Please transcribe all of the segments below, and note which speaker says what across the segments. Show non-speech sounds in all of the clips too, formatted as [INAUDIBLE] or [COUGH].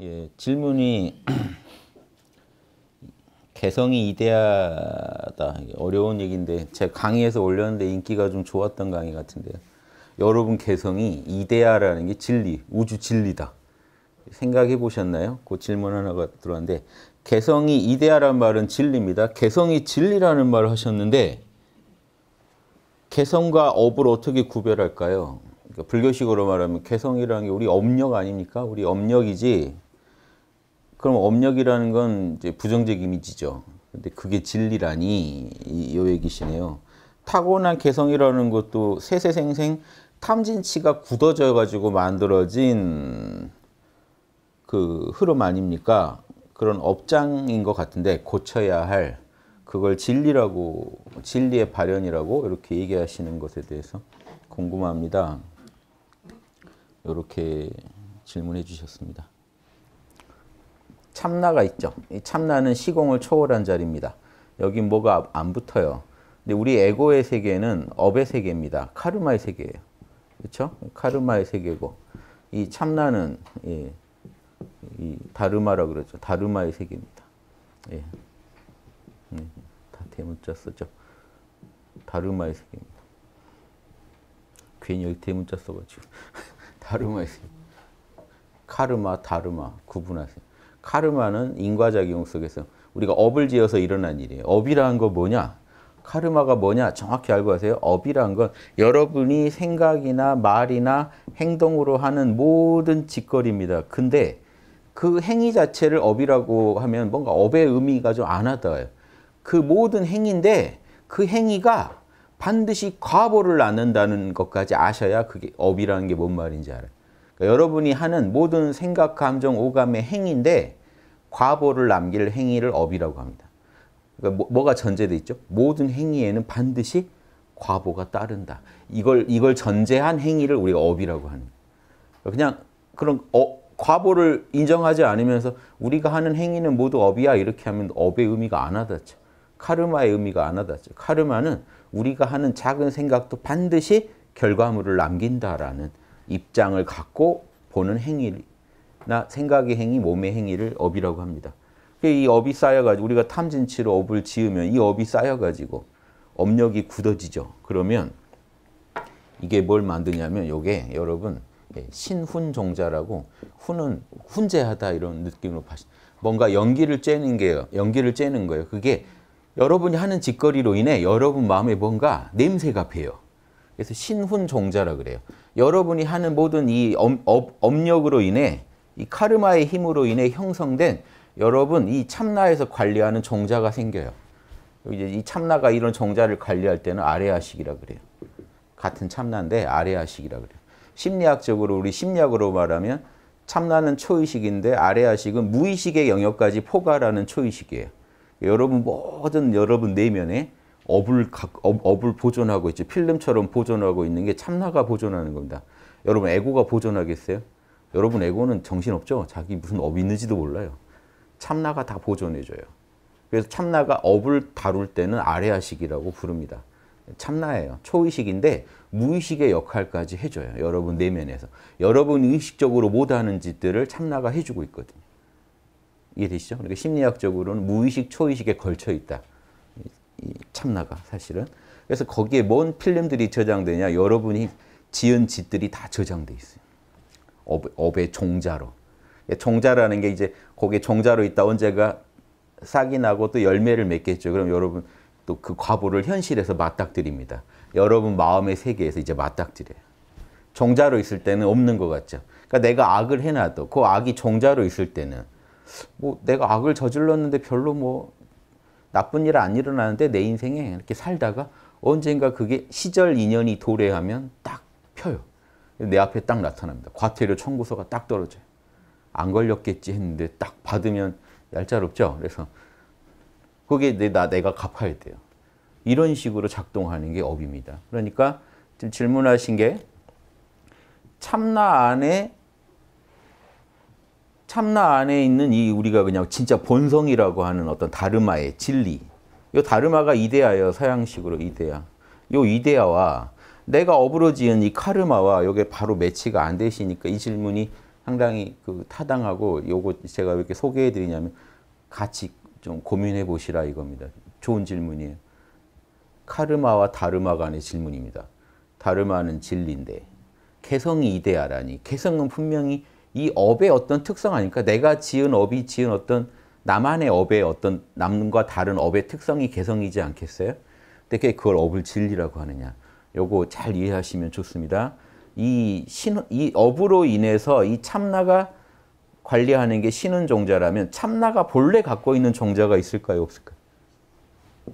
Speaker 1: 예, 질문이 개성이 이데아다 어려운 얘기인데 제 강의에서 올렸는데 인기가 좀 좋았던 강의 같은데요. 여러분 개성이 이데아라는 게 진리, 우주 진리다. 생각해 보셨나요? 그 질문 하나가 들어왔는데 개성이 이데아는 말은 진리입니다. 개성이 진리라는 말을 하셨는데 개성과 업을 어떻게 구별할까요? 그러니까 불교식으로 말하면 개성이라는 게 우리 업력 아닙니까? 우리 업력이지. 그럼 업력이라는 건 이제 부정적 이미지죠. 근데 그게 진리라니 이, 요 얘기시네요. 타고난 개성이라는 것도 세세생생 탐진치가 굳어져 가지고 만들어진 그 흐름 아닙니까? 그런 업장인 것 같은데 고쳐야 할 그걸 진리라고 진리의 발현이라고 이렇게 얘기하시는 것에 대해서 궁금합니다. 이렇게 질문해 주셨습니다. 참나가 있죠. 이 참나는 시공을 초월한 자리입니다. 여기 뭐가 안 붙어요. 근데 우리 에고의 세계는 업의 세계입니다. 카르마의 세계예요. 그렇죠? 카르마의 세계고 이 참나는 예, 이 다르마라 그러죠. 다르마의 세계입니다. 예. 네, 다 대문자 썼죠. 다르마의 세계입니다. 괜히 여기 대문자 써가지고. 다르마 있어 카르마, 다르마 구분하세요. 카르마는 인과작용 속에서 우리가 업을 지어서 일어난 일이에요. 업이라는 거 뭐냐? 카르마가 뭐냐? 정확히 알고 하세요. 업이라는 건 여러분이 생각이나 말이나 행동으로 하는 모든 짓거리입니다. 근데 그 행위 자체를 업이라고 하면 뭔가 업의 의미가 좀 안 하다요. 그 모든 행위인데 그 행위가 반드시 과보를 낳는다는 것까지 아셔야 그게 업이라는 게 뭔 말인지 알아요. 그러니까 여러분이 하는 모든 생각, 감정, 오감의 행인데 과보를 남길 행위를 업이라고 합니다. 그러니까 뭐, 가 전제돼 있죠? 모든 행위에는 반드시 과보가 따른다. 이걸 이걸 전제한 행위를 우리가 업이라고 하는 거예요. 그냥 그런 어, 과보를 인정하지 않으면서 우리가 하는 행위는 모두 업이야 이렇게 하면 업의 의미가 안 와닿죠. 카르마의 의미가 안 와닿죠. 카르마는 우리가 하는 작은 생각도 반드시 결과물을 남긴다라는 입장을 갖고 보는 행위나 생각의 행위, 몸의 행위를 업이라고 합니다. 이 업이 쌓여가지고 우리가 탐진치로 업을 지으면 이 업이 쌓여가지고 업력이 굳어지죠. 그러면 이게 뭘 만드냐면 이게 여러분 예, 신훈종자라고 훈은 훈제하다 이런 느낌으로 뭔가 연기를 쬐는 게 연기를 쬐는 거예요. 그게 여러분이 하는 짓거리로 인해 여러분 마음에 뭔가 냄새가 배요. 그래서 신훈종자라 그래요. 여러분이 하는 모든 이 엄, 업, 업력으로 인해 이 카르마의 힘으로 인해 형성된 여러분 이 참나에서 관리하는 종자가 생겨요. 이제 이 참나가 이런 종자를 관리할 때는 아래아식이라 그래요. 같은 참나인데 아래아식이라 그래요. 심리학적으로 우리 심리학으로 말하면 참나는 초의식인데 아래아식은 무의식의 영역까지 포괄하는 초의식이에요. 여러분 모든 여러분 내면에 업을 업을 보존하고 있지 필름처럼 보존하고 있는 게 참나가 보존하는 겁니다. 여러분 에고가 보존하겠어요? 여러분 에고는 정신없죠? 자기 무슨 업이 있는지도 몰라요. 참나가 다 보존해줘요. 그래서 참나가 업을 다룰 때는 아래아식이라고 부릅니다. 참나예요. 초의식인데 무의식의 역할까지 해줘요. 여러분 내면에서. 여러분 의식적으로 못하는 짓들을 참나가 해주고 있거든요. 이해되시죠? 그러니까 심리학적으로는 무의식, 초의식에 걸쳐 있다. 이 참나가 사실은. 그래서 거기에 뭔 필름들이 저장되냐? 여러분이 지은 짓들이 다 저장돼 있어요. 업, 업의 종자로. 그러니까 종자라는 게 이제 거기에 종자로 있다 언제가 싹이 나고 또 열매를 맺겠죠. 그럼 여러분 또 그 과보를 현실에서 맞닥뜨립니다. 여러분 마음의 세계에서 이제 맞닥뜨려요. 종자로 있을 때는 없는 것 같죠. 그러니까 내가 악을 해놔도 그 악이 종자로 있을 때는 뭐 내가 악을 저질렀는데 별로 뭐 나쁜 일 안 일어나는데 내 인생에 이렇게 살다가 언젠가 그게 시절 인연이 도래하면 딱 펴요. 내 앞에 딱 나타납니다. 과태료 청구서가 딱 떨어져요. 안 걸렸겠지 했는데 딱 받으면 얄짤없죠. 그래서 그게 내, 나, 내가 갚아야 돼요. 이런 식으로 작동하는 게 업입니다. 그러니까 지금 질문하신 게 참나 안에 참나 안에 있는 이 우리가 그냥 진짜 본성이라고 하는 어떤 다르마의 진리. 요 다르마가 이데아예요. 서양식으로 이데아. 요 이데아와 내가 어부러 지은 이 카르마와 요게 바로 매치가 안 되시니까 이 질문이 상당히 그 타당하고 요거 제가 왜 이렇게 소개해 드리냐면 같이 좀 고민해 보시라 이겁니다. 좋은 질문이에요. 카르마와 다르마 간의 질문입니다. 다르마는 진리인데 개성이 이데아라니 개성은 분명히 이 업의 어떤 특성 아닐까? 내가 지은 업이 지은 어떤 나만의 업의 어떤 남과 다른 업의 특성이 개성이지 않겠어요? 근데 그걸 업을 진리라고 하느냐. 요거 잘 이해하시면 좋습니다. 이 신, 이 업으로 인해서 이 참나가 관리하는 게 신은 종자라면 참나가 본래 갖고 있는 종자가 있을까요? 없을까요?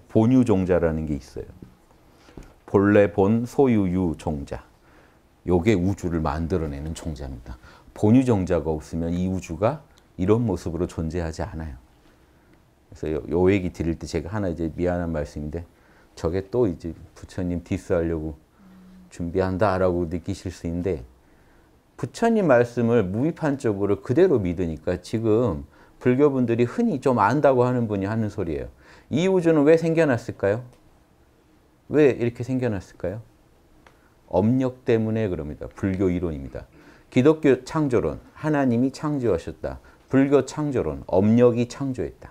Speaker 1: 본유 종자라는 게 있어요. 본래 본 소유유 종자. 요게 우주를 만들어내는 종자입니다. 본유정자가 없으면 이 우주가 이런 모습으로 존재하지 않아요. 그래서 요, 요 얘기 드릴 때 제가 하나 이제 미안한 말씀인데 저게 또 이제 부처님 디스하려고 준비한다라고 느끼실 수 있는데 부처님 말씀을 무비판적으로 그대로 믿으니까 지금 불교분들이 흔히 좀 안다고 하는 분이 하는 소리예요. 이 우주는 왜 생겨났을까요? 왜 이렇게 생겨났을까요? 업력 때문에 그럽니다. 불교 이론입니다. 기독교 창조론, 하나님이 창조하셨다. 불교 창조론, 업력이 창조했다.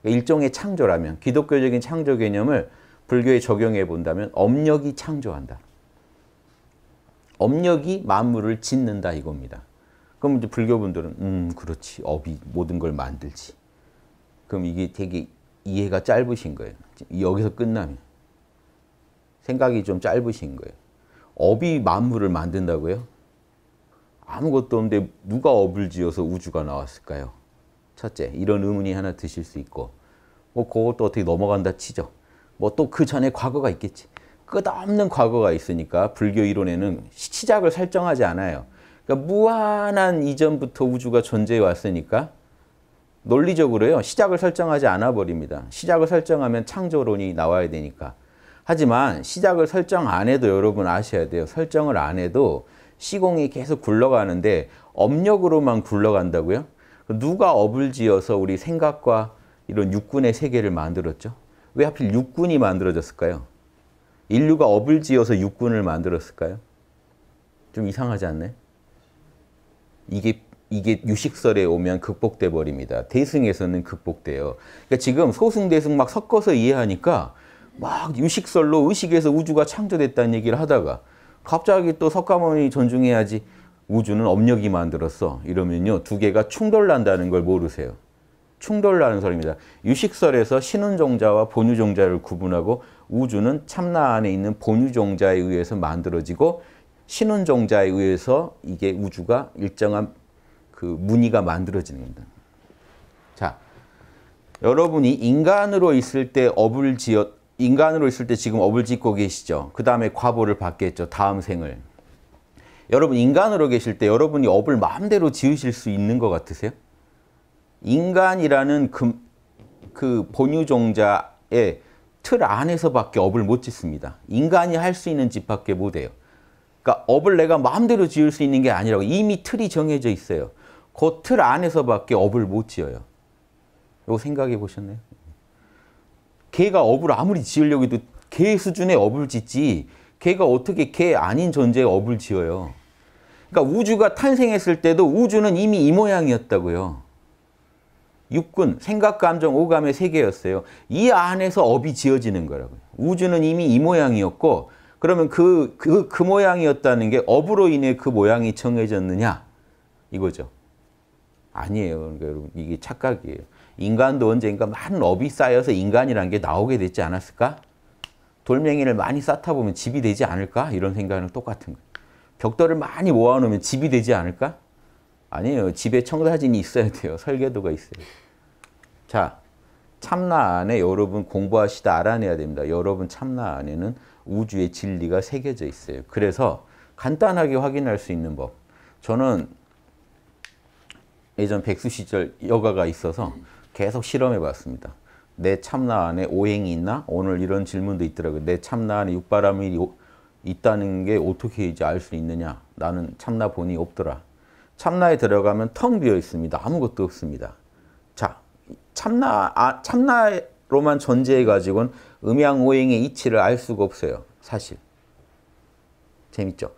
Speaker 1: 그러니까 일종의 창조라면 기독교적인 창조 개념을 불교에 적용해 본다면 업력이 창조한다. 업력이 만물을 짓는다 이겁니다. 그럼 이제 불교분들은 음 그렇지 업이 모든 걸 만들지. 그럼 이게 되게 이해가 짧으신 거예요. 여기서 끝나면. 생각이 좀 짧으신 거예요. 업이 만물을 만든다고요? 아무것도 없는데 누가 업을 지어서 우주가 나왔을까요? 첫째, 이런 의문이 하나 드실 수 있고 뭐 그것도 어떻게 넘어간다 치죠. 뭐 또 그 전에 과거가 있겠지. 끝없는 과거가 있으니까 불교 이론에는 시작을 설정하지 않아요. 그러니까 무한한 이전부터 우주가 존재해 왔으니까 논리적으로요. 시작을 설정하지 않아 버립니다. 시작을 설정하면 창조론이 나와야 되니까. 하지만 시작을 설정 안 해도 여러분 아셔야 돼요. 설정을 안 해도 시공이 계속 굴러가는데 업력으로만 굴러간다고요? 누가 업을 지어서 우리 생각과 이런 육군의 세계를 만들었죠? 왜 하필 육군이 만들어졌을까요? 인류가 업을 지어서 육군을 만들었을까요? 좀 이상하지 않나요? 이게 이게 유식설에 오면 극복돼 버립니다. 대승에서는 극복돼요. 그러니까 지금 소승 대승 막 섞어서 이해하니까 막 유식설로 의식에서 우주가 창조됐다는 얘기를 하다가 갑자기 또 석가모니 존중해야지 우주는 업력이 만들었어 이러면요 두 개가 충돌난다는 걸 모르세요. 충돌나는 설입니다. 유식설에서 신운종자와 본유종자를 구분하고 우주는 참나 안에 있는 본유종자에 의해서 만들어지고 신운종자에 의해서 이게 우주가 일정한 그 무늬가 만들어지는 겁니다. 자, 여러분이 인간으로 있을 때 업을 지었 인간으로 있을 때 지금 업을 짓고 계시죠. 그 다음에 과보를 받겠죠. 다음 생을. 여러분 인간으로 계실 때 여러분이 업을 마음대로 지으실 수 있는 것 같으세요? 인간이라는 그, 그 본유종자의 틀 안에서밖에 업을 못 짓습니다. 인간이 할 수 있는 집밖에 못 해요. 그러니까 업을 내가 마음대로 지을 수 있는 게 아니라고 이미 틀이 정해져 있어요. 그 틀 안에서밖에 업을 못 지어요. 이거 생각해 보셨나요? 개가 업을 아무리 지으려고 해도 개 수준의 업을 짓지 개가 어떻게 개 아닌 존재의 업을 지어요. 그러니까 우주가 탄생했을 때도 우주는 이미 이 모양이었다고요. 육군, 생각, 감정, 오감의 세계였어요. 이 안에서 업이 지어지는 거라고요. 우주는 이미 이 모양이었고 그러면 그, 그, 그 모양이었다는 게 업으로 인해 그 모양이 정해졌느냐 이거죠. 아니에요. 그러니까 여러분 이게 착각이에요. 인간도 언젠가 많은 업이 쌓여서 인간이라는 게 나오게 됐지 않았을까? 돌멩이를 많이 쌓다 보면 집이 되지 않을까? 이런 생각은 똑같은 거예요. 벽돌을 많이 모아놓으면 집이 되지 않을까? 아니에요. 집에 청사진이 있어야 돼요. [LAUGHS] 설계도가 있어요. 자, 참나 안에 여러분 공부하시다 알아내야 됩니다. 여러분 참나 안에는 우주의 진리가 새겨져 있어요. 그래서 간단하게 확인할 수 있는 법. 저는 예전 백수 시절 여가가 있어서 계속 실험해 봤습니다. 내 참나 안에 오행이 있나? 오늘 이런 질문도 있더라고요. 내 참나 안에 육바람이 오, 있다는 게 어떻게 이제 알 수 있느냐? 나는 참나 본이 없더라. 참나에 들어가면 텅 비어 있습니다. 아무것도 없습니다. 자, 참나, 아, 참나로만 존재해가지고는 음양오행의 이치를 알 수가 없어요. 사실. 재밌죠?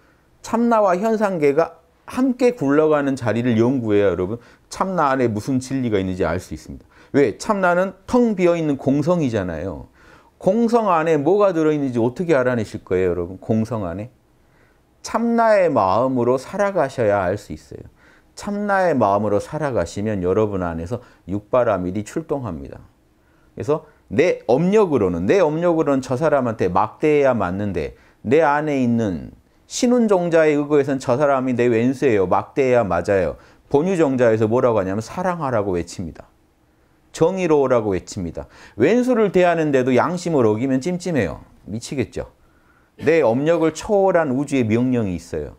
Speaker 1: 참나와 현상계가 함께 굴러가는 자리를 연구해야 여러분 참나 안에 무슨 진리가 있는지 알 수 있습니다. 왜? 참나는 텅 비어있는 공성이잖아요. 공성 안에 뭐가 들어있는지 어떻게 알아내실 거예요, 여러분? 공성 안에? 참나의 마음으로 살아가셔야 알 수 있어요. 참나의 마음으로 살아가시면 여러분 안에서 육바라밀이 출동합니다. 그래서 내 업력으로는, 내 업력으로는 저 사람한테 막대해야 맞는데 내 안에 있는 신운종자의 의거에서저 사람이 내 왼수예요. 막대해야 맞아요. 본유정자에서 뭐라고 하냐면 사랑하라고 외칩니다. 정의로라고 외칩니다. 왼수를 대하는데도 양심을 어기면 찜찜해요. 미치겠죠. 내 업력을 초월한 우주의 명령이 있어요.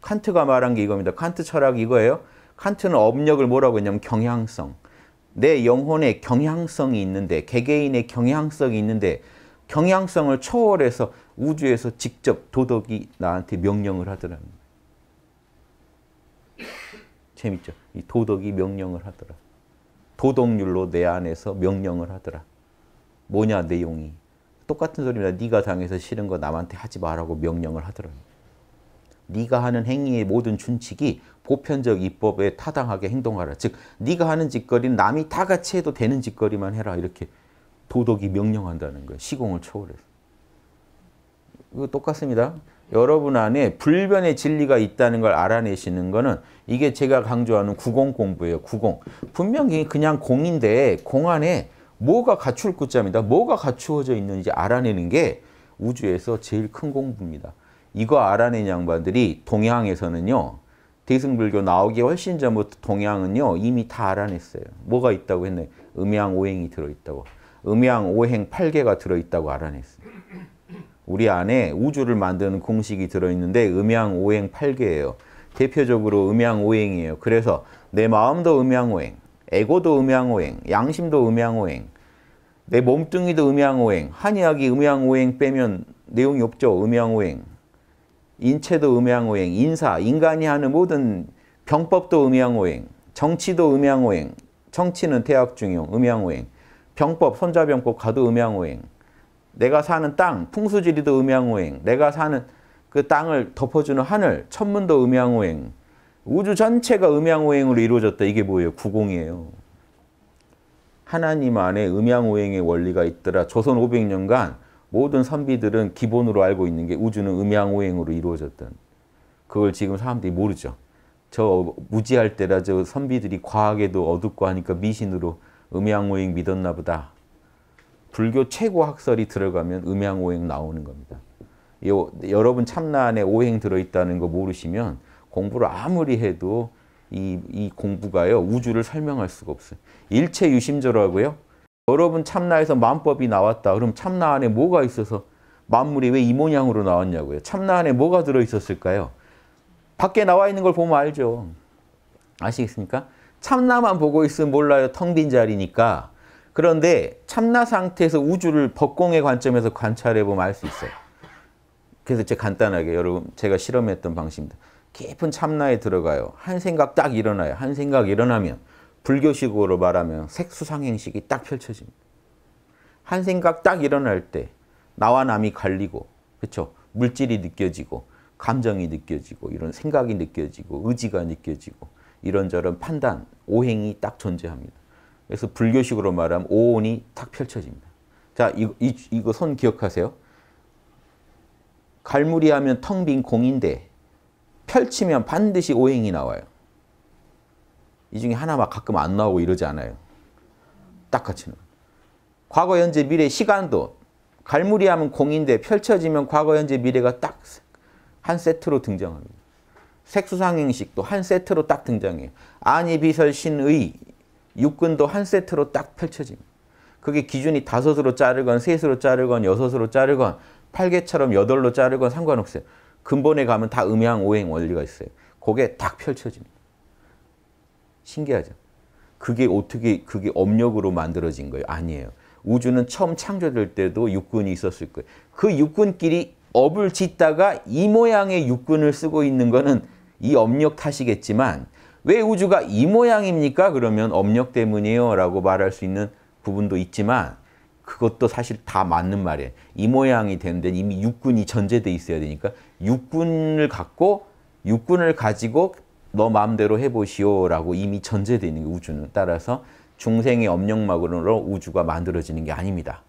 Speaker 1: 칸트가 말한 게 이겁니다. 칸트 철학 이거예요. 칸트는 업력을 뭐라고 했냐면 경향성. 내 영혼의 경향성이 있는데 개개인의 경향성이 있는데 경향성을 초월해서 우주에서 직접 도덕이 나한테 명령을 하더라는 거예요. 재밌죠? 이 도덕이 명령을 하더라. 도덕률로 내 안에서 명령을 하더라. 뭐냐 내용이. 똑같은 소리입니다. 네가 당해서 싫은 거 남한테 하지 말라고 명령을 하더라. 네가 하는 행위의 모든 준칙이 보편적 입법에 타당하게 행동하라. 즉 네가 하는 짓거리는 남이 다 같이 해도 되는 짓거리만 해라. 이렇게 도덕이 명령한다는 거예요. 시공을 초월해서. 이거 똑같습니다. 여러분 안에 불변의 진리가 있다는 걸 알아내시는 거는 이게 제가 강조하는 구공 공부예요. 구공. 분명히 그냥 공인데 공 안에 뭐가 갖출 구자입니다. 뭐가 갖추어져 있는지 알아내는 게 우주에서 제일 큰 공부입니다. 이거 알아낸 양반들이 동양에서는요. 대승불교 나오기 훨씬 전부터 동양은요. 이미 다 알아냈어요. 뭐가 있다고 했나요? 음양오행이 들어있다고. 음양오행 8개가 들어있다고 알아냈어요. 우리 안에 우주를 만드는 공식이 들어있는데 음양오행 8개예요. 대표적으로 음양오행이에요. 그래서 내 마음도 음양오행, 에고도 음양오행, 양심도 음양오행, 내 몸뚱이도 음양오행, 한의학이 음양오행 빼면 내용이 없죠. 음양오행. 인체도 음양오행, 인사, 인간이 하는 모든 병법도 음양오행, 정치도 음양오행, 정치는 태학중용, 음양오행, 병법, 손자병법, 가도 음양오행, 내가 사는 땅, 풍수지리도 음양오행, 내가 사는 그 땅을 덮어주는 하늘, 천문도 음양오행, 우주 전체가 음양오행으로 이루어졌다. 이게 뭐예요? 구공이에요. 하나님 안에 음양오행의 원리가 있더라. 조선 500년간 모든 선비들은 기본으로 알고 있는 게 우주는 음양오행으로 이루어졌던 그걸 지금 사람들이 모르죠. 저 무지할 때라 저 선비들이 과학에도 어둡고 하니까 미신으로 음양오행 믿었나 보다. 불교 최고 학설이 들어가면 음양오행 나오는 겁니다. 요, 여러분 참나 안에 오행 들어있다는 거 모르시면 공부를 아무리 해도 이, 이 공부가요 우주를 설명할 수가 없어요. 일체 유심조라고요. 여러분 참나에서 만법이 나왔다. 그럼 참나 안에 뭐가 있어서 만물이 왜 이 모양으로 나왔냐고요. 참나 안에 뭐가 들어있었을까요? 밖에 나와 있는 걸 보면 알죠. 아시겠습니까? 참나만 보고 있으면 몰라요. 텅 빈 자리니까. 그런데 참나 상태에서 우주를 법공의 관점에서 관찰해 보면 알 수 있어요. 그래서 제 간단하게 여러분 제가 실험했던 방식입니다. 깊은 참나에 들어가요. 한 생각 딱 일어나요. 한 생각 일어나면 불교식으로 말하면 색수상행식이 딱 펼쳐집니다. 한 생각 딱 일어날 때 나와 남이 갈리고 그렇죠? 물질이 느껴지고 감정이 느껴지고 이런 생각이 느껴지고 의지가 느껴지고 이런저런 판단, 오행이 딱 존재합니다. 그래서 불교식으로 말하면 오온이 탁 펼쳐집니다. 자, 이, 이, 이거 손 기억하세요. 갈무리 하면 텅 빈 공인데 펼치면 반드시 오행이 나와요. 이 중에 하나 막 가끔 안 나오고 이러지 않아요. 딱 같이는. 과거, 현재, 미래, 시간도 갈무리 하면 공인데 펼쳐지면 과거, 현재, 미래가 딱 한 세트로 등장합니다. 색수상행식도 한 세트로 딱 등장해요. 아니, 비설, 신의 육근도 한 세트로 딱 펼쳐집니다. 그게 기준이 다섯으로 자르건 셋으로 자르건 여섯으로 자르건 팔개처럼 여덟로 자르건 상관없어요. 근본에 가면 다 음양 오행 원리가 있어요. 그게 딱 펼쳐집니다. 신기하죠? 그게 어떻게 그게 업력으로 만들어진 거예요? 아니에요. 우주는 처음 창조될 때도 육군이 있었을 거예요. 그 육군끼리 업을 짓다가 이 모양의 육군을 쓰고 있는 거는 이 업력 탓이겠지만 왜 우주가 이 모양입니까? 그러면 업력 때문이에요 라고 말할 수 있는 부분도 있지만 그것도 사실 다 맞는 말이에요. 이 모양이 된데 이미 육군이 전제돼 있어야 되니까 육군을 갖고 육군을 가지고 너 마음대로 해보시오라고 이미 전제돼 있는 게 우주는 따라서 중생의 업력막으로 우주가 만들어지는 게 아닙니다.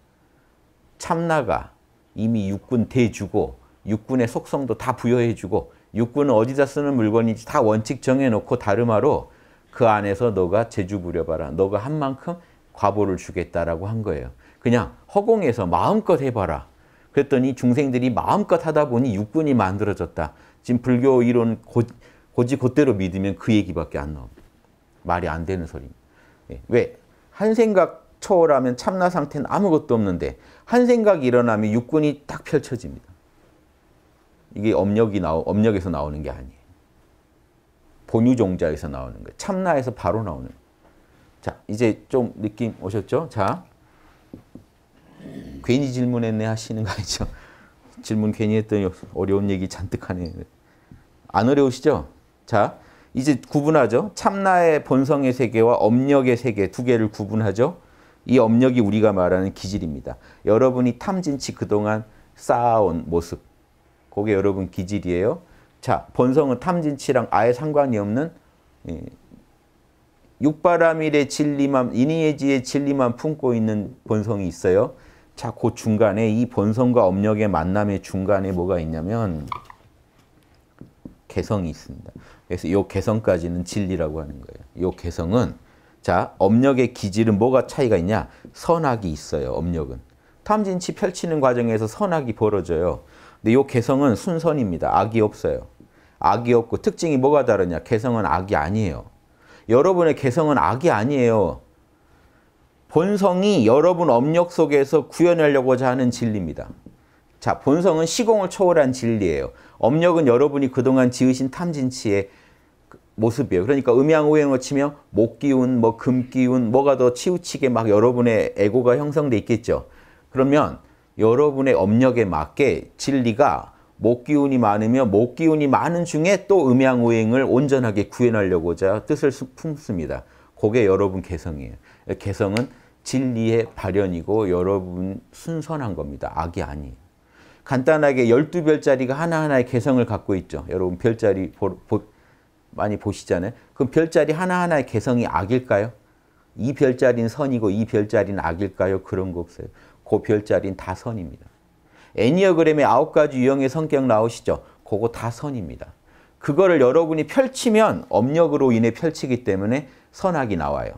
Speaker 1: 참나가 이미 육군 대주고 육군의 속성도 다 부여해주고 육군은 어디다 쓰는 물건인지 다 원칙 정해놓고 다름하로 그 안에서 너가 재주 부려봐라. 너가 한 만큼 과보를 주겠다라고 한 거예요. 그냥 허공에서 마음껏 해봐라. 그랬더니 중생들이 마음껏 하다 보니 육군이 만들어졌다. 지금 불교 이론 고, 지 곧대로 믿으면 그 얘기밖에 안 나옵니다. 말이 안 되는 소리입니다. 예, 왜? 한 생각 초월하면 참나 상태는 아무것도 없는데 한생각 일어나면 육군이 딱 펼쳐집니다. 이게 업력이 나오, 업력에서 나오는 게 아니에요. 본유종자에서 나오는 거예요. 참나에서 바로 나오는 거예요. 자, 이제 좀 느낌 오셨죠? 자, 괜히 질문했네 하시는 거 아니죠? [LAUGHS] 질문 괜히 했더니 어려운 얘기 잔뜩 하네. 안 어려우시죠? 자, 이제 구분하죠. 참나의 본성의 세계와 업력의 세계 두 개를 구분하죠. 이 업력이 우리가 말하는 기질입니다. 여러분이 탐진치 그동안 쌓아온 모습, 그게 여러분 기질이에요. 자, 본성은 탐진치랑 아예 상관이 없는 예, 육바라밀의 진리만, 인의지의 진리만 품고 있는 본성이 있어요. 자, 그 중간에 이 본성과 업력의 만남의 중간에 뭐가 있냐면 개성이 있습니다. 그래서 요 개성까지는 진리라고 하는 거예요. 요 개성은 자, 업력의 기질은 뭐가 차이가 있냐? 선악이 있어요, 업력은. 탐진치 펼치는 과정에서 선악이 벌어져요. 근데 요 개성은 순선입니다. 악이 없어요. 악이 없고 특징이 뭐가 다르냐? 개성은 악이 아니에요. 여러분의 개성은 악이 아니에요. 본성이 여러분 업력 속에서 구현하려고자 하는 진리입니다. 자, 본성은 시공을 초월한 진리예요. 업력은 여러분이 그동안 지으신 탐진치의 모습이에요. 그러니까 음양오행을 치면 목기운, 뭐 금기운, 뭐가 더 치우치게 막 여러분의 에고가 형성돼 있겠죠. 그러면 여러분의 업력에 맞게 진리가 목기운이 많으며 목기운이 많은 중에 또 음양오행을 온전하게 구현하려고자 뜻을 품습니다. 그게 여러분 개성이에요. 개성은 진리의 발현이고 여러분 순선한 겁니다. 악이 아니에요. 간단하게 12별자리가 하나하나의 개성을 갖고 있죠. 여러분 별자리 보, 보, 많이 보시잖아요. 그럼 별자리 하나하나의 개성이 악일까요? 이 별자리는 선이고 이 별자리는 악일까요? 그런 거 없어요. 그 별자리는 다 선입니다. 애니어그램의 아홉 가지 유형의 성격 나오시죠? 그거 다 선입니다. 그거를 여러분이 펼치면 업력으로 인해 펼치기 때문에 선악이 나와요.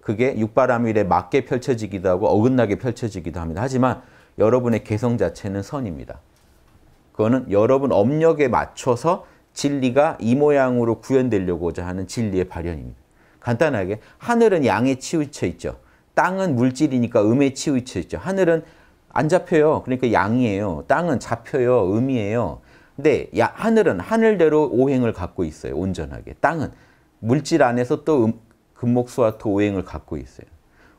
Speaker 1: 그게 육바람일에 맞게 펼쳐지기도 하고 어긋나게 펼쳐지기도 합니다. 하지만 여러분의 개성 자체는 선입니다. 그거는 여러분 업력에 맞춰서 진리가 이 모양으로 구현되려고 하는 진리의 발현입니다. 간단하게 하늘은 양에 치우쳐 있죠. 땅은 물질이니까 음에 치우쳐 있죠. 하늘은 안 잡혀요. 그러니까 양이에요. 땅은 잡혀요. 음이에요. 근데 야, 하늘은 하늘대로 오행을 갖고 있어요. 온전하게. 땅은 물질 안에서 또 음, 금목수와 토 오행을 갖고 있어요.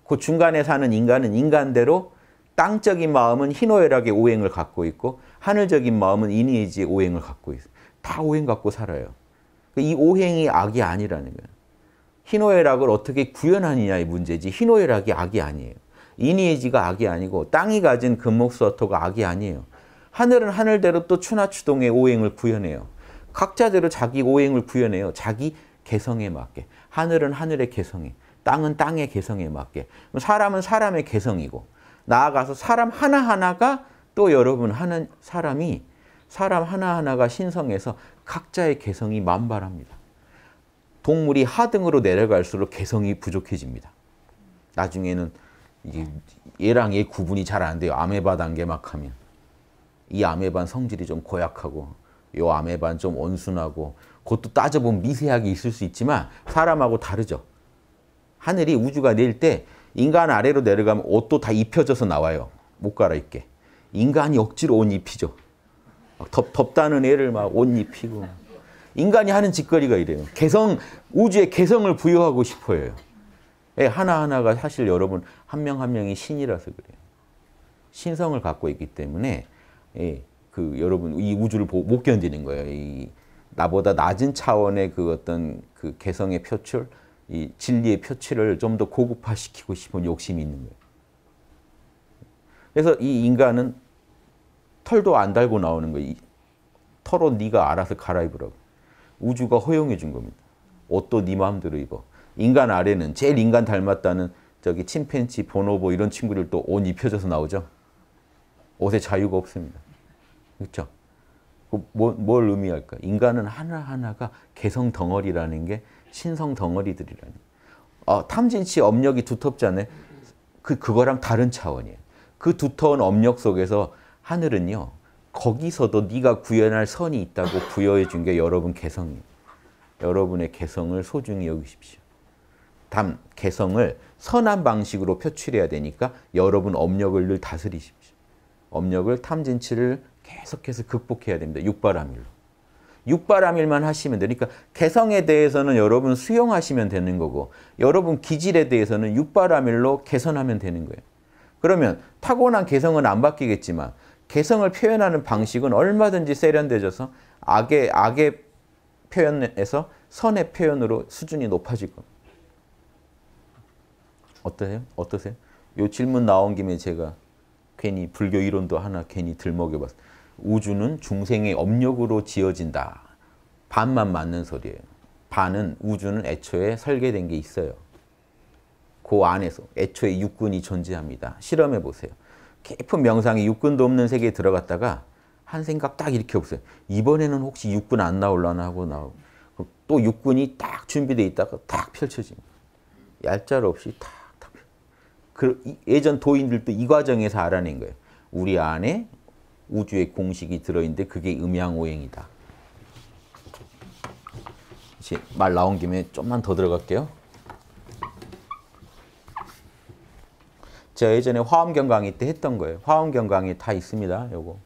Speaker 1: 그 중간에 사는 인간은 인간대로 땅적인 마음은 희노애락의 오행을 갖고 있고 하늘적인 마음은 인의지의 오행을 갖고 있어요. 다 오행 갖고 살아요. 이 오행이 악이 아니라는 거예요. 희노애락을 어떻게 구현하느냐의 문제지 희노애락이 악이 아니에요. 이니에지가 악이 아니고 땅이 가진 금목수와토가 그 악이 아니에요. 하늘은 하늘대로 또 추나추동의 오행을 구현해요. 각자대로 자기 오행을 구현해요. 자기 개성에 맞게. 하늘은 하늘의 개성에, 땅은 땅의 개성에 맞게. 사람은 사람의 개성이고 나아가서 사람 하나하나가 또 여러분 하는 사람이 사람 하나하나가 신성해서 각자의 개성이 만발합니다. 동물이 하등으로 내려갈수록 개성이 부족해집니다. 나중에는 이게 얘랑 얘 구분이 잘 안 돼요. 아메바 단계 막 하면. 이 아메반 성질이 좀 고약하고 요 아메반 좀 온순하고 그것도 따져보면 미세하게 있을 수 있지만 사람하고 다르죠. 하늘이 우주가 내때 인간 아래로 내려가면 옷도 다 입혀져서 나와요. 못 갈아입게. 인간이 억지로 옷 입히죠. 덥, 덥다는 애를 막 옷 입히고 인간이 하는 짓거리가 이래요. 개성, 우주의 개성을 부여하고 싶어 해요. 예, 하나하나가 사실 여러분 한 명한 한 명이 신이라서 그래요. 신성을 갖고 있기 때문에 예, 그 여러분 이 우주를 못 견디는 거예요. 이 나보다 낮은 차원의 그 어떤 그 개성의 표출, 이 진리의 표출을 좀 더 고급화시키고 싶은 욕심이 있는 거예요. 그래서 이 인간은 털도 안 달고 나오는 거예요. 털옷 네가 알아서 갈아입으라고. 우주가 허용해 준 겁니다. 옷도 네 마음대로 입어. 인간 아래는 제일 인간 닮았다는 저기 침팬치, 보노보 이런 친구들 또옷 입혀져서 나오죠. 옷에 자유가 없습니다. 그렇죠? 뭐, 뭘 의미할까? 인간은 하나하나가 개성 덩어리라는 게 신성 덩어리들이라는 아, 탐진치 업력이 두텁지 아요 그, 그거랑 다른 차원이에요. 그 두터운 업력 속에서 하늘은요. 거기서도 네가 구현할 선이 있다고 부여해 준 게 여러분 개성이에요. 여러분의 개성을 소중히 여기십시오. 단 개성을 선한 방식으로 표출해야 되니까 여러분 업력을 늘 다스리십시오. 업력을 탐진치를 계속해서 극복해야 됩니다. 육바람일로. 육바람일만 하시면 되니까 그러니까 개성에 대해서는 여러분 수용하시면 되는 거고 여러분 기질에 대해서는 육바람일로 개선하면 되는 거예요. 그러면 타고난 개성은 안 바뀌겠지만 개성을 표현하는 방식은 얼마든지 세련돼져서 악의, 악의 표현에서 선의 표현으로 수준이 높아질 겁니다. 어떠세요? 어떠세요? 요 질문 나온 김에 제가 괜히 불교 이론도 하나 괜히 들먹여봤어 우주는 중생의 업력으로 지어진다. 반만 맞는 소리예요. 반은 우주는 애초에 설계된 게 있어요. 그 안에서 애초에 육군이 존재합니다. 실험해 보세요. 깊은 명상이육군도 없는 세계에 들어갔다가 한 생각 딱 이렇게 없어요. 이번에는 혹시 육근 안 나올라나 하고 나오고 또 육근이 딱 준비돼 있다가 딱 펼쳐집니다. 얄짤 없이 탁, 탁. 그 예전 도인들도 이 과정에서 알아낸 거예요. 우리 안에 우주의 공식이 들어있는데 그게 음양오행이다. 말 나온 김에 좀만 더 들어갈게요. 제가 예전에 화엄경 강의 때 했던 거예요. 화엄경 강의 다 있습니다. 요거.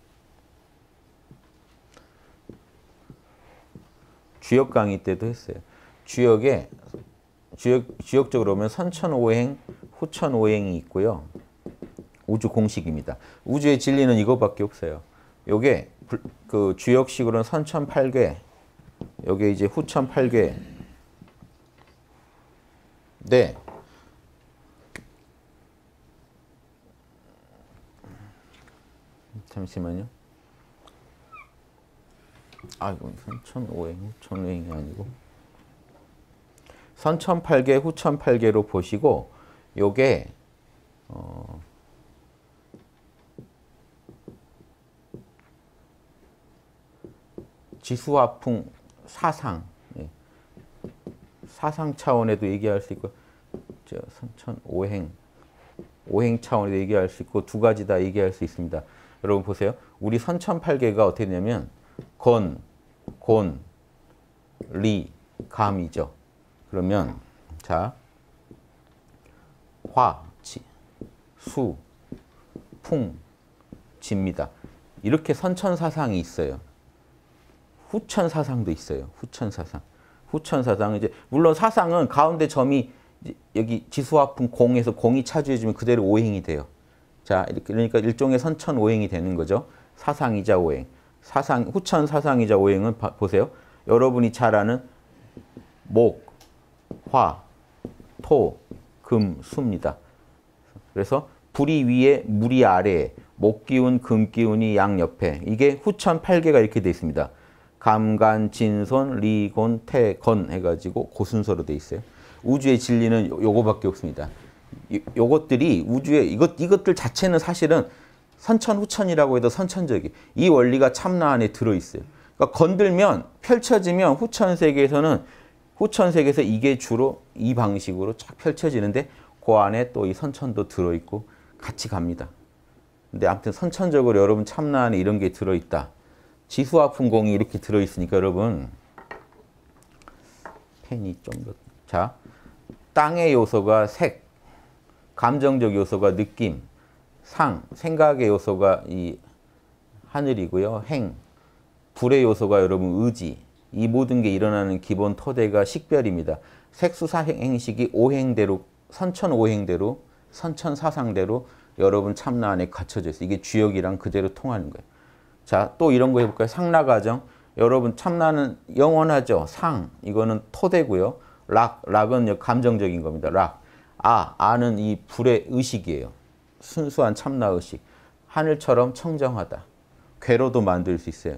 Speaker 1: 주역 강의 때도 했어요. 주역에 주역 주역적으로 보면 선천오행, 후천오행이 있고요. 우주 공식입니다. 우주의 진리는 이거밖에 없어요. 요게 그 주역식으로는 선천 8괴, 요게 이제 후천 8괴. 네. 잠시만요. 아, 이건 선천오행, 천오행이 아니고. 선천팔계, 후천팔계로 보시고 요게 어 지수화풍 사상 예. 사상 차원에도 얘기할 수 있고 선천오행 오행 차원에도 얘기할 수 있고 두 가지 다 얘기할 수 있습니다. 여러분 보세요. 우리 선천팔계가 어떻게 되냐면 건, 곤, 리, 감이죠. 그러면 자, 화, 지, 수, 풍, 집니다. 이렇게 선천사상이 있어요. 후천사상도 있어요. 후천사상. 후천사상은 이제 물론 사상은 가운데 점이 여기 지수화풍 공에서 공이 차지해주면 그대로 오행이 돼요. 자, 그러니까 일종의 선천 오행이 되는 거죠. 사상이자 오행. 사상, 후천 사상이자 오행은 바, 보세요. 여러분이 잘 아는 목, 화, 토, 금, 수입니다. 그래서 불이 위에, 물이 아래에, 목기운, 금기운이 양옆에. 이게 후천 8개가 이렇게 돼 있습니다. 감, 간, 진, 손, 리, 곤, 태, 건 해가지고 고순서로 그돼 있어요. 우주의 진리는 요거밖에 없습니다. 요, 것들이 우주에 이것 이것들 자체는 사실은 선천 후천이라고 해도 선천적이 이 원리가 참나 안에 들어 있어요. 그러니까 건들면 펼쳐지면 후천 세계에서는 후천 세계에서 이게 주로 이 방식으로 쫙 펼쳐지는데 그 안에 또 이 선천도 들어 있고 같이 갑니다. 근데 아무튼 선천적으로 여러분 참나 안에 이런 게 들어 있다. 지수와 풍공이 이렇게 들어 있으니까 여러분 펜이 좀더 자, 땅의 요소가 색, 감정적 요소가 느낌, 상, 생각의 요소가 이 하늘이고요. 행, 불의 요소가 여러분 의지, 이 모든 게 일어나는 기본 토대가 식별입니다. 색수사행식이 오행대로, 선천오행대로, 선천사상대로 여러분 참나 안에 갖춰져 있어요. 이게 주역이랑 그대로 통하는 거예요. 자, 또 이런 거 해볼까요? 상라가정. 여러분 참나는 영원하죠. 상, 이거는 토대고요. 락, 락은 감정적인 겁니다. 락. 아, 아는 이 불의 의식이에요. 순수한 참나 의식. 하늘처럼 청정하다. 괴로도 만들 수 있어요.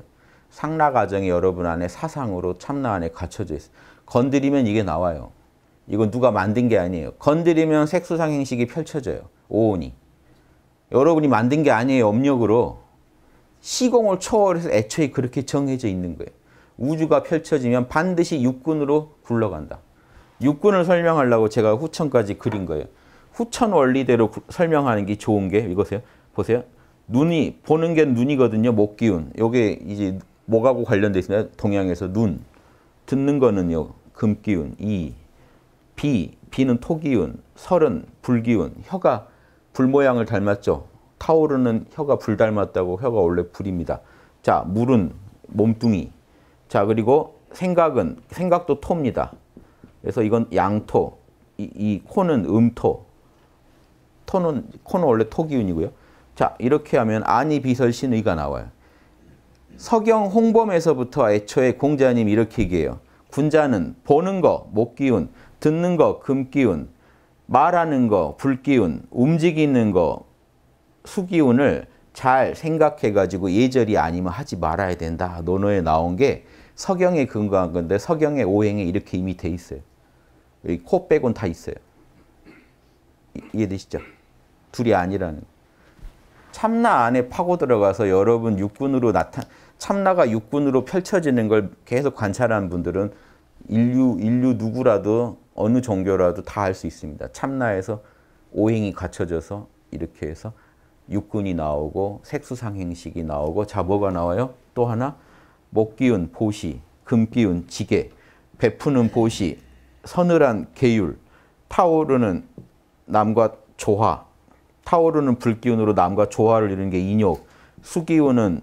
Speaker 1: 상라 가정이 여러분 안에 사상으로 참나 안에 갖춰져 있어요. 건드리면 이게 나와요. 이건 누가 만든 게 아니에요. 건드리면 색수상행식이 펼쳐져요. 오온이. 여러분이 만든 게 아니에요. 업력으로. 시공을 초월해서 애초에 그렇게 정해져 있는 거예요. 우주가 펼쳐지면 반드시 육군으로 굴러간다. 육군을 설명하려고 제가 후천까지 그린 거예요. 후천 원리대로 설명하는 게 좋은 게 이거세요. 보세요. 눈이 보는 게 눈이거든요. 목 기운. 요게 이제 목하고 관련돼 있습니다. 동양에서 눈. 듣는 거는요. 금 기운. 이. 비. 비는 토 기운. 설은 불 기운. 혀가 불 모양을 닮았죠. 타오르는 혀가 불 닮았다고 혀가 원래 불입니다. 자, 물은 몸뚱이. 자, 그리고 생각은 생각도 토입니다. 그래서 이건 양토, 이, 이 코는 음토, 토는 코는 원래 토기운이고요. 자 이렇게 하면 안이 비설신의가 나와요. 서경 홍범에서부터 애초에 공자님 이렇게 얘기해요. 군자는 보는 거 목기운, 듣는 거 금기운, 말하는 거 불기운, 움직이는 거 수기운을 잘 생각해가지고 예절이 아니면 하지 말아야 된다. 논어에 나온 게 서경에 근거한 건데 서경의 오행에 이렇게 이미 돼 있어요. 코 빼곤 다 있어요. 이해되시죠? 둘이 아니라는. 참나 안에 파고 들어가서 여러분 육군으로 나타 참나가 육군으로 펼쳐지는 걸 계속 관찰하 분들은 인류 인류 누구라도 어느 종교라도 다 할 수 있습니다. 참나에서 오행이 갖춰져서 이렇게 해서 육군이 나오고 색수상행식이 나오고 자보가 나와요. 또 하나 목기운 보시, 금기운 지게, 베푸는 보시, 서늘한 계율, 타오르는 남과 조화, 타오르는 불기운으로 남과 조화를 이루는 게 인욕, 수기운은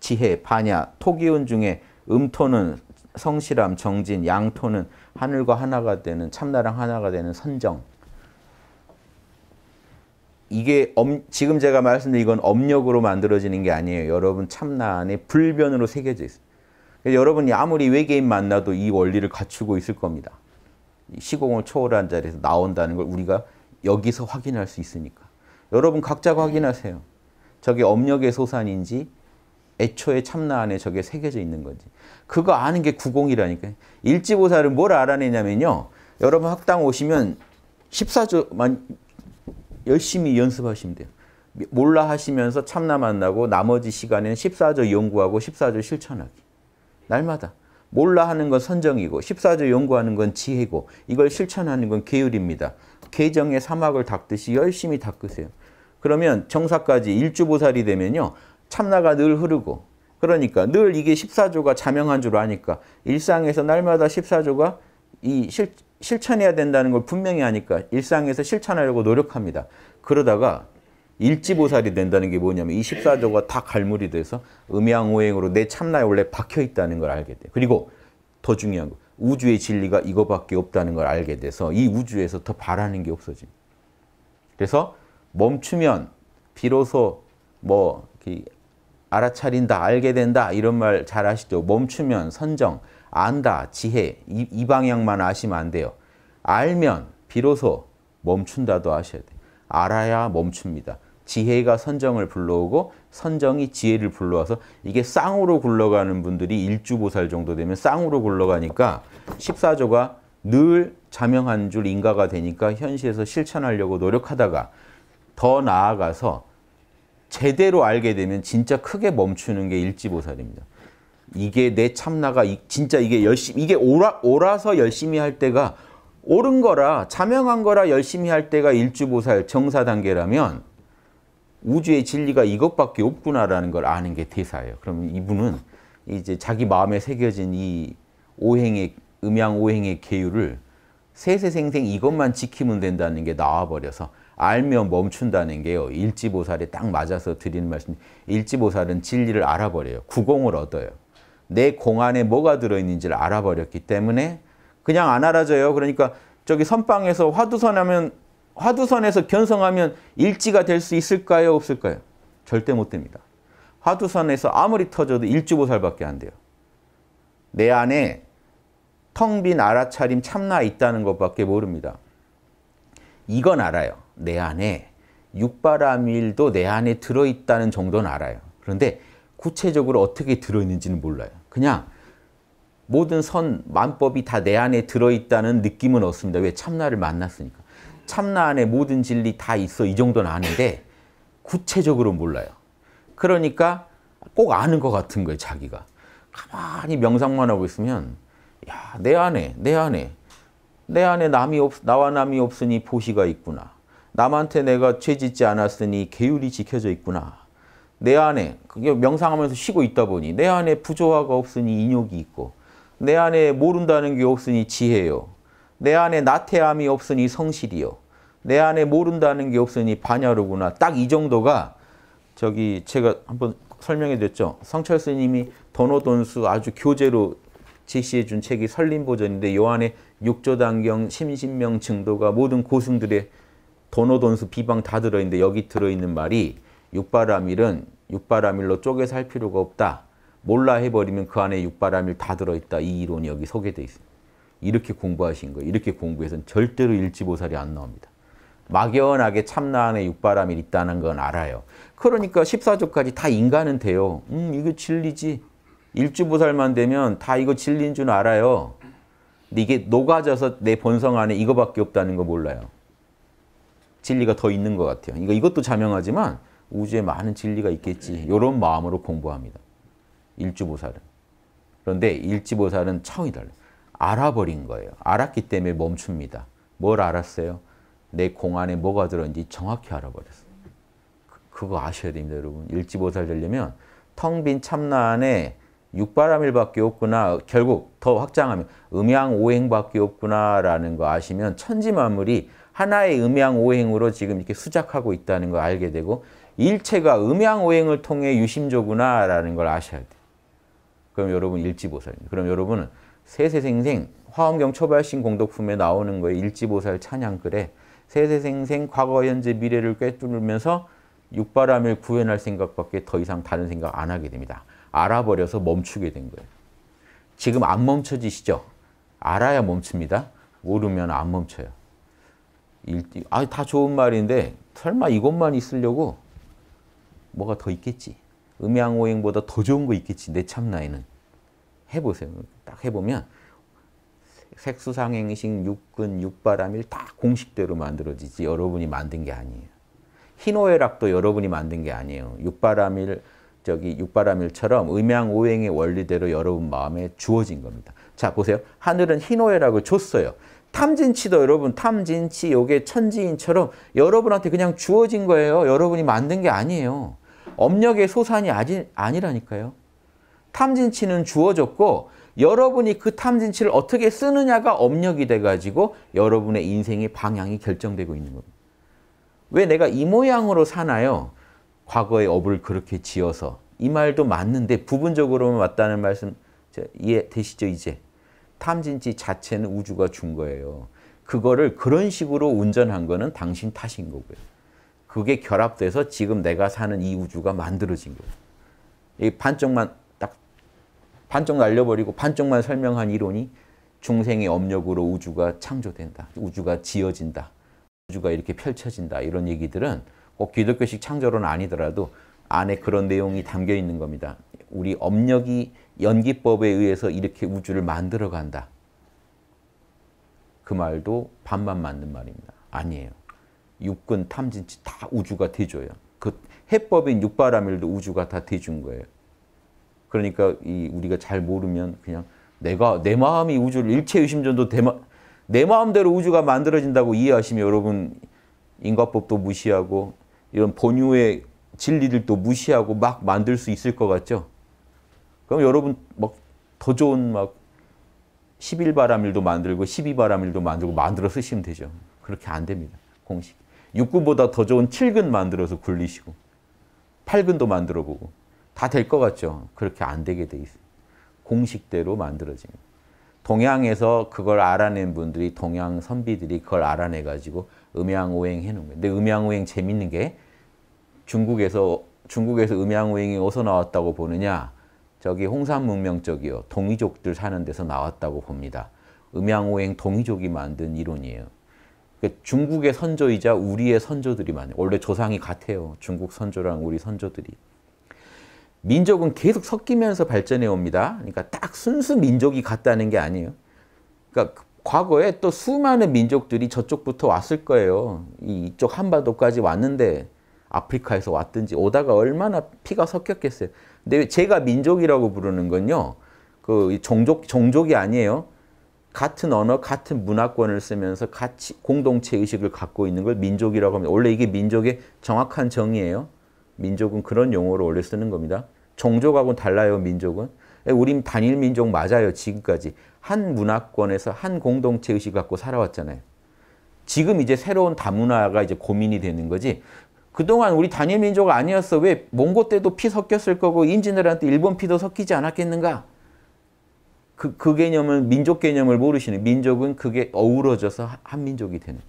Speaker 1: 지혜, 반야, 토기운 중에 음토는 성실함, 정진, 양토는 하늘과 하나가 되는 참나랑 하나가 되는 선정. 이게 엄, 지금 제가 말씀드린 이건 엄력으로 만들어지는 게 아니에요. 여러분 참나 안에 불변으로 새겨져 있습니 그러니까 여러분이 아무리 외계인 만나도 이 원리를 갖추고 있을 겁니다. 시공을 초월한 자리에서 나온다는 걸 우리가 여기서 확인할 수 있으니까. 여러분 각자 확인하세요. 저게 업력의 소산인지 애초에 참나 안에 저게 새겨져 있는 건지. 그거 아는 게 구공이라니까요. 일지보사를 뭘 알아내냐면요. 여러분 학당 오시면 14조만 열심히 연습하시면 돼요. 몰라 하시면서 참나 만나고 나머지 시간에는 14조 연구하고 14조 실천하기. 날마다. 몰라 하는 건 선정이고 14조 연구하는 건 지혜고 이걸 실천하는 건 계율입니다. 계정의 사막을 닦듯이 열심히 닦으세요. 그러면 정사까지 일주보살이 되면요. 참나가 늘 흐르고 그러니까 늘 이게 14조가 자명한 줄 아니까 일상에서 날마다 14조가 이 실, 실천해야 된다는 걸 분명히 아니까 일상에서 실천하려고 노력합니다. 그러다가 일지보살이 된다는 게 뭐냐면 이 14조가 다 갈무리 돼서 음양오행으로 내 참나에 원래 박혀 있다는 걸 알게 돼. 그리고 더 중요한 거 우주의 진리가 이거밖에 없다는 걸 알게 돼서 이 우주에서 더 바라는 게 없어짐. 그래서 멈추면 비로소 뭐 알아차린다, 알게 된다 이런 말 잘 아시죠? 멈추면 선정, 안다, 지혜 이, 이 방향만 아시면 안 돼요. 알면 비로소 멈춘다도 아셔야 돼 알아야 멈춥니다. 지혜가 선정을 불러오고 선정이 지혜를 불러와서 이게 쌍으로 굴러가는 분들이 일주보살 정도 되면 쌍으로 굴러가니까 14조가 늘 자명한 줄 인가가 되니까 현실에서 실천하려고 노력하다가 더 나아가서 제대로 알게 되면 진짜 크게 멈추는 게 일지보살입니다. 이게 내 참나가 진짜 이게 열심히 이게 오라, 오라서 열심히 할 때가 옳은 거라 자명한 거라 열심히 할 때가 일주보살 정사 단계라면 우주의 진리가 이것밖에 없구나라는 걸 아는 게 대사예요. 그러 이분은 이제 자기 마음에 새겨진 이 오행의 음양 오행의 계율을 세세생생 이것만 지키면 된다는 게 나와버려서 알면 멈춘다는 게요. 일지보살에 딱 맞아서 드리는 말씀. 일지보살은 진리를 알아버려요. 구공을 얻어요. 내 공 안에 뭐가 들어있는지를 알아버렸기 때문에 그냥 안 알아져요. 그러니까 저기 선방에서 화두선 하면 화두선에서 견성하면 일지가 될 수 있을까요? 없을까요? 절대 못 됩니다. 화두선에서 아무리 터져도 일주보살밖에 안 돼요. 내 안에 텅 빈 알아차림 참나 있다는 것밖에 모릅니다. 이건 알아요. 내 안에 육바라밀도 내 안에 들어있다는 정도는 알아요. 그런데 구체적으로 어떻게 들어있는지는 몰라요. 그냥 모든 선, 만법이 다 내 안에 들어있다는 느낌은 없습니다. 왜? 참나를 만났으니까. 참나 안에 모든 진리 다 있어 이 정도는 아는데 구체적으로 몰라요. 그러니까 꼭 아는 것 같은 거예요 자기가. 가만히 명상만 하고 있으면 야내 안에 내 안에 내 안에 남이 없, 나와 남이 없으니 보시가 있구나. 남한테 내가 죄 짓지 않았으니 계율이 지켜져 있구나. 내 안에 그게 명상하면서 쉬고 있다 보니 내 안에 부조화가 없으니 인욕이 있고 내 안에 모른다는 게 없으니 지혜요. 내 안에 나태함이 없으니 성실이요. 내 안에 모른다는 게 없으니 반야로구나. 딱 이 정도가 저기 제가 한번 설명해 드렸죠. 성철 스님이 도노돈수 아주 교재로 제시해 준 책이 설림보전인데 요 안에 육조단경, 심신명, 증도가 모든 고승들의 도노돈수 비방 다 들어있는데 여기 들어있는 말이 육바라밀은 육바라밀로 쪼개서 할 필요가 없다. 몰라 해버리면 그 안에 육바라밀 다 들어있다. 이 이론이 여기 소개돼 있습니다. 이렇게 공부하신 거예요. 이렇게 공부해서는 절대로 일지보살이 안 나옵니다. 막연하게 참나안에 육바람이 있다는 건 알아요. 그러니까 14조까지 다 인간은 돼요. 음, 이거 진리지. 일주보살만 되면 다 이거 진리인 줄 알아요. 근데 이게 녹아져서 내 본성 안에 이거밖에 없다는 거 몰라요. 진리가 더 있는 것 같아요. 그러니까 이것도 자명하지만 우주에 많은 진리가 있겠지. 이런 마음으로 공부합니다. 일주보살은. 그런데 일지보살은 차원이 달라요. 알아버린 거예요. 알았기 때문에 멈춥니다. 뭘 알았어요? 내 공 안에 뭐가 들어있는지 정확히 알아버렸어요. 그, 그거 아셔야 됩니다, 여러분. 일지보살 되려면 텅 빈 참나 안에 육바람일밖에 없구나. 결국 더 확장하면 음양오행밖에 없구나라는 거 아시면 천지만물이 하나의 음양오행으로 지금 이렇게 수작하고 있다는 걸 알게 되고 일체가 음양오행을 통해 유심조구나라는 걸 아셔야 돼요. 그럼 여러분 일지보살입니다. 그럼 여러분은 세세생생 화엄경 초발신 공덕품에 나오는 거에 일지보살 찬양글에 세세생생 과거 현재 미래를 꿰뚫으면서 육바람을 구현할 생각밖에 더 이상 다른 생각 안 하게 됩니다. 알아버려서 멈추게 된 거예요. 지금 안 멈춰지시죠? 알아야 멈춥니다. 모르면 안 멈춰요. 아, 다 좋은 말인데 설마 이것만 있으려고 뭐가 더 있겠지. 음양오행보다 더 좋은 거 있겠지. 내 참나에는. 해보세요. 딱 해보면 색수상행식, 육근, 육바람일 다 공식대로 만들어지지 여러분이 만든 게 아니에요. 희노애락도 여러분이 만든 게 아니에요. 육바람일, 저기 육바람일처럼 음양오행의 원리대로 여러분 마음에 주어진 겁니다. 자, 보세요. 하늘은 희노애락을 줬어요. 탐진치도 여러분, 탐진치, 요게 천지인처럼 여러분한테 그냥 주어진 거예요. 여러분이 만든 게 아니에요. 업력의 소산이 아니, 아니라니까요. 탐진치는 주어졌고 여러분이 그 탐진치를 어떻게 쓰느냐가 업력이 돼가지고 여러분의 인생의 방향이 결정되고 있는 겁니다. 왜 내가 이 모양으로 사나요? 과거의 업을 그렇게 지어서 이 말도 맞는데 부분적으로는 맞다는 말씀 이해되시죠 이제? 탐진치 자체는 우주가 준 거예요. 그거를 그런 식으로 운전한 거는 당신 탓인 거고요. 그게 결합돼서 지금 내가 사는 이 우주가 만들어진 거예요. 이 반쪽만 반쪽 날려버리고 반쪽만 설명한 이론이 중생의 업력으로 우주가 창조된다. 우주가 지어진다. 우주가 이렇게 펼쳐진다. 이런 얘기들은 꼭 기독교식 창조론 아니더라도 안에 그런 내용이 담겨 있는 겁니다. 우리 업력이 연기법에 의해서 이렇게 우주를 만들어 간다. 그 말도 반만 맞는 말입니다. 아니에요. 육근 탐진치 다 우주가 대줘요. 그 해법인 육바라밀도 우주가 다 대준 거예요. 그러니까 이 우리가 잘 모르면 그냥 내가 내 마음이 우주를 일체 의심전도 내, 마, 내 마음대로 우주가 만들어진다고 이해하시면 여러분 인과법도 무시하고 이런 본유의 진리들도 무시하고 막 만들 수 있을 것 같죠? 그럼 여러분 막더 좋은 막 11바람일도 만들고 12바람일도 만들고 만들어 쓰시면 되죠. 그렇게 안 됩니다. 공식. 6구보다 더 좋은 7근 만들어서 굴리시고 8근도 만들어 보고 다될것 같죠. 그렇게 안 되게 돼 있어요. 공식대로 만들어진 동양에서 그걸 알아낸 분들이 동양 선비들이 그걸 알아내 가지고 음양오행 해놓은 거예요. 근데 음양오행 재밌는 게 중국에서 중국에서 음양오행이 어디서 나왔다고 보느냐? 저기 홍산문명 적이요 동이족들 사는 데서 나왔다고 봅니다. 음양오행 동이족이 만든 이론이에요. 그러니까 중국의 선조이자 우리의 선조들이 많아요. 원래 조상이 같아요. 중국 선조랑 우리 선조들이. 민족은 계속 섞이면서 발전해 옵니다. 그러니까 딱 순수 민족이 같다는 게 아니에요. 그러니까 과거에 또 수많은 민족들이 저쪽부터 왔을 거예요. 이쪽 한반도까지 왔는데 아프리카에서 왔든지 오다가 얼마나 피가 섞였겠어요. 근데 제가 민족이라고 부르는 건요. 그 종족 종족이 아니에요. 같은 언어, 같은 문화권을 쓰면서 같이 공동체 의식을 갖고 있는 걸 민족이라고 합니다. 원래 이게 민족의 정확한 정의예요. 민족은 그런 용어를 원래 쓰는 겁니다. 종족하고는 달라요, 민족은. 예, 우린 단일 민족 맞아요, 지금까지. 한 문화권에서 한 공동체 의식 갖고 살아왔잖아요. 지금 이제 새로운 다문화가 이제 고민이 되는 거지. 그동안 우리 단일 민족 아니었어. 왜 몽고 때도 피 섞였을 거고 인지네란 때 일본 피도 섞이지 않았겠는가? 그, 그 개념을 민족 개념을 모르시는 민족은 그게 어우러져서 한민족이 되는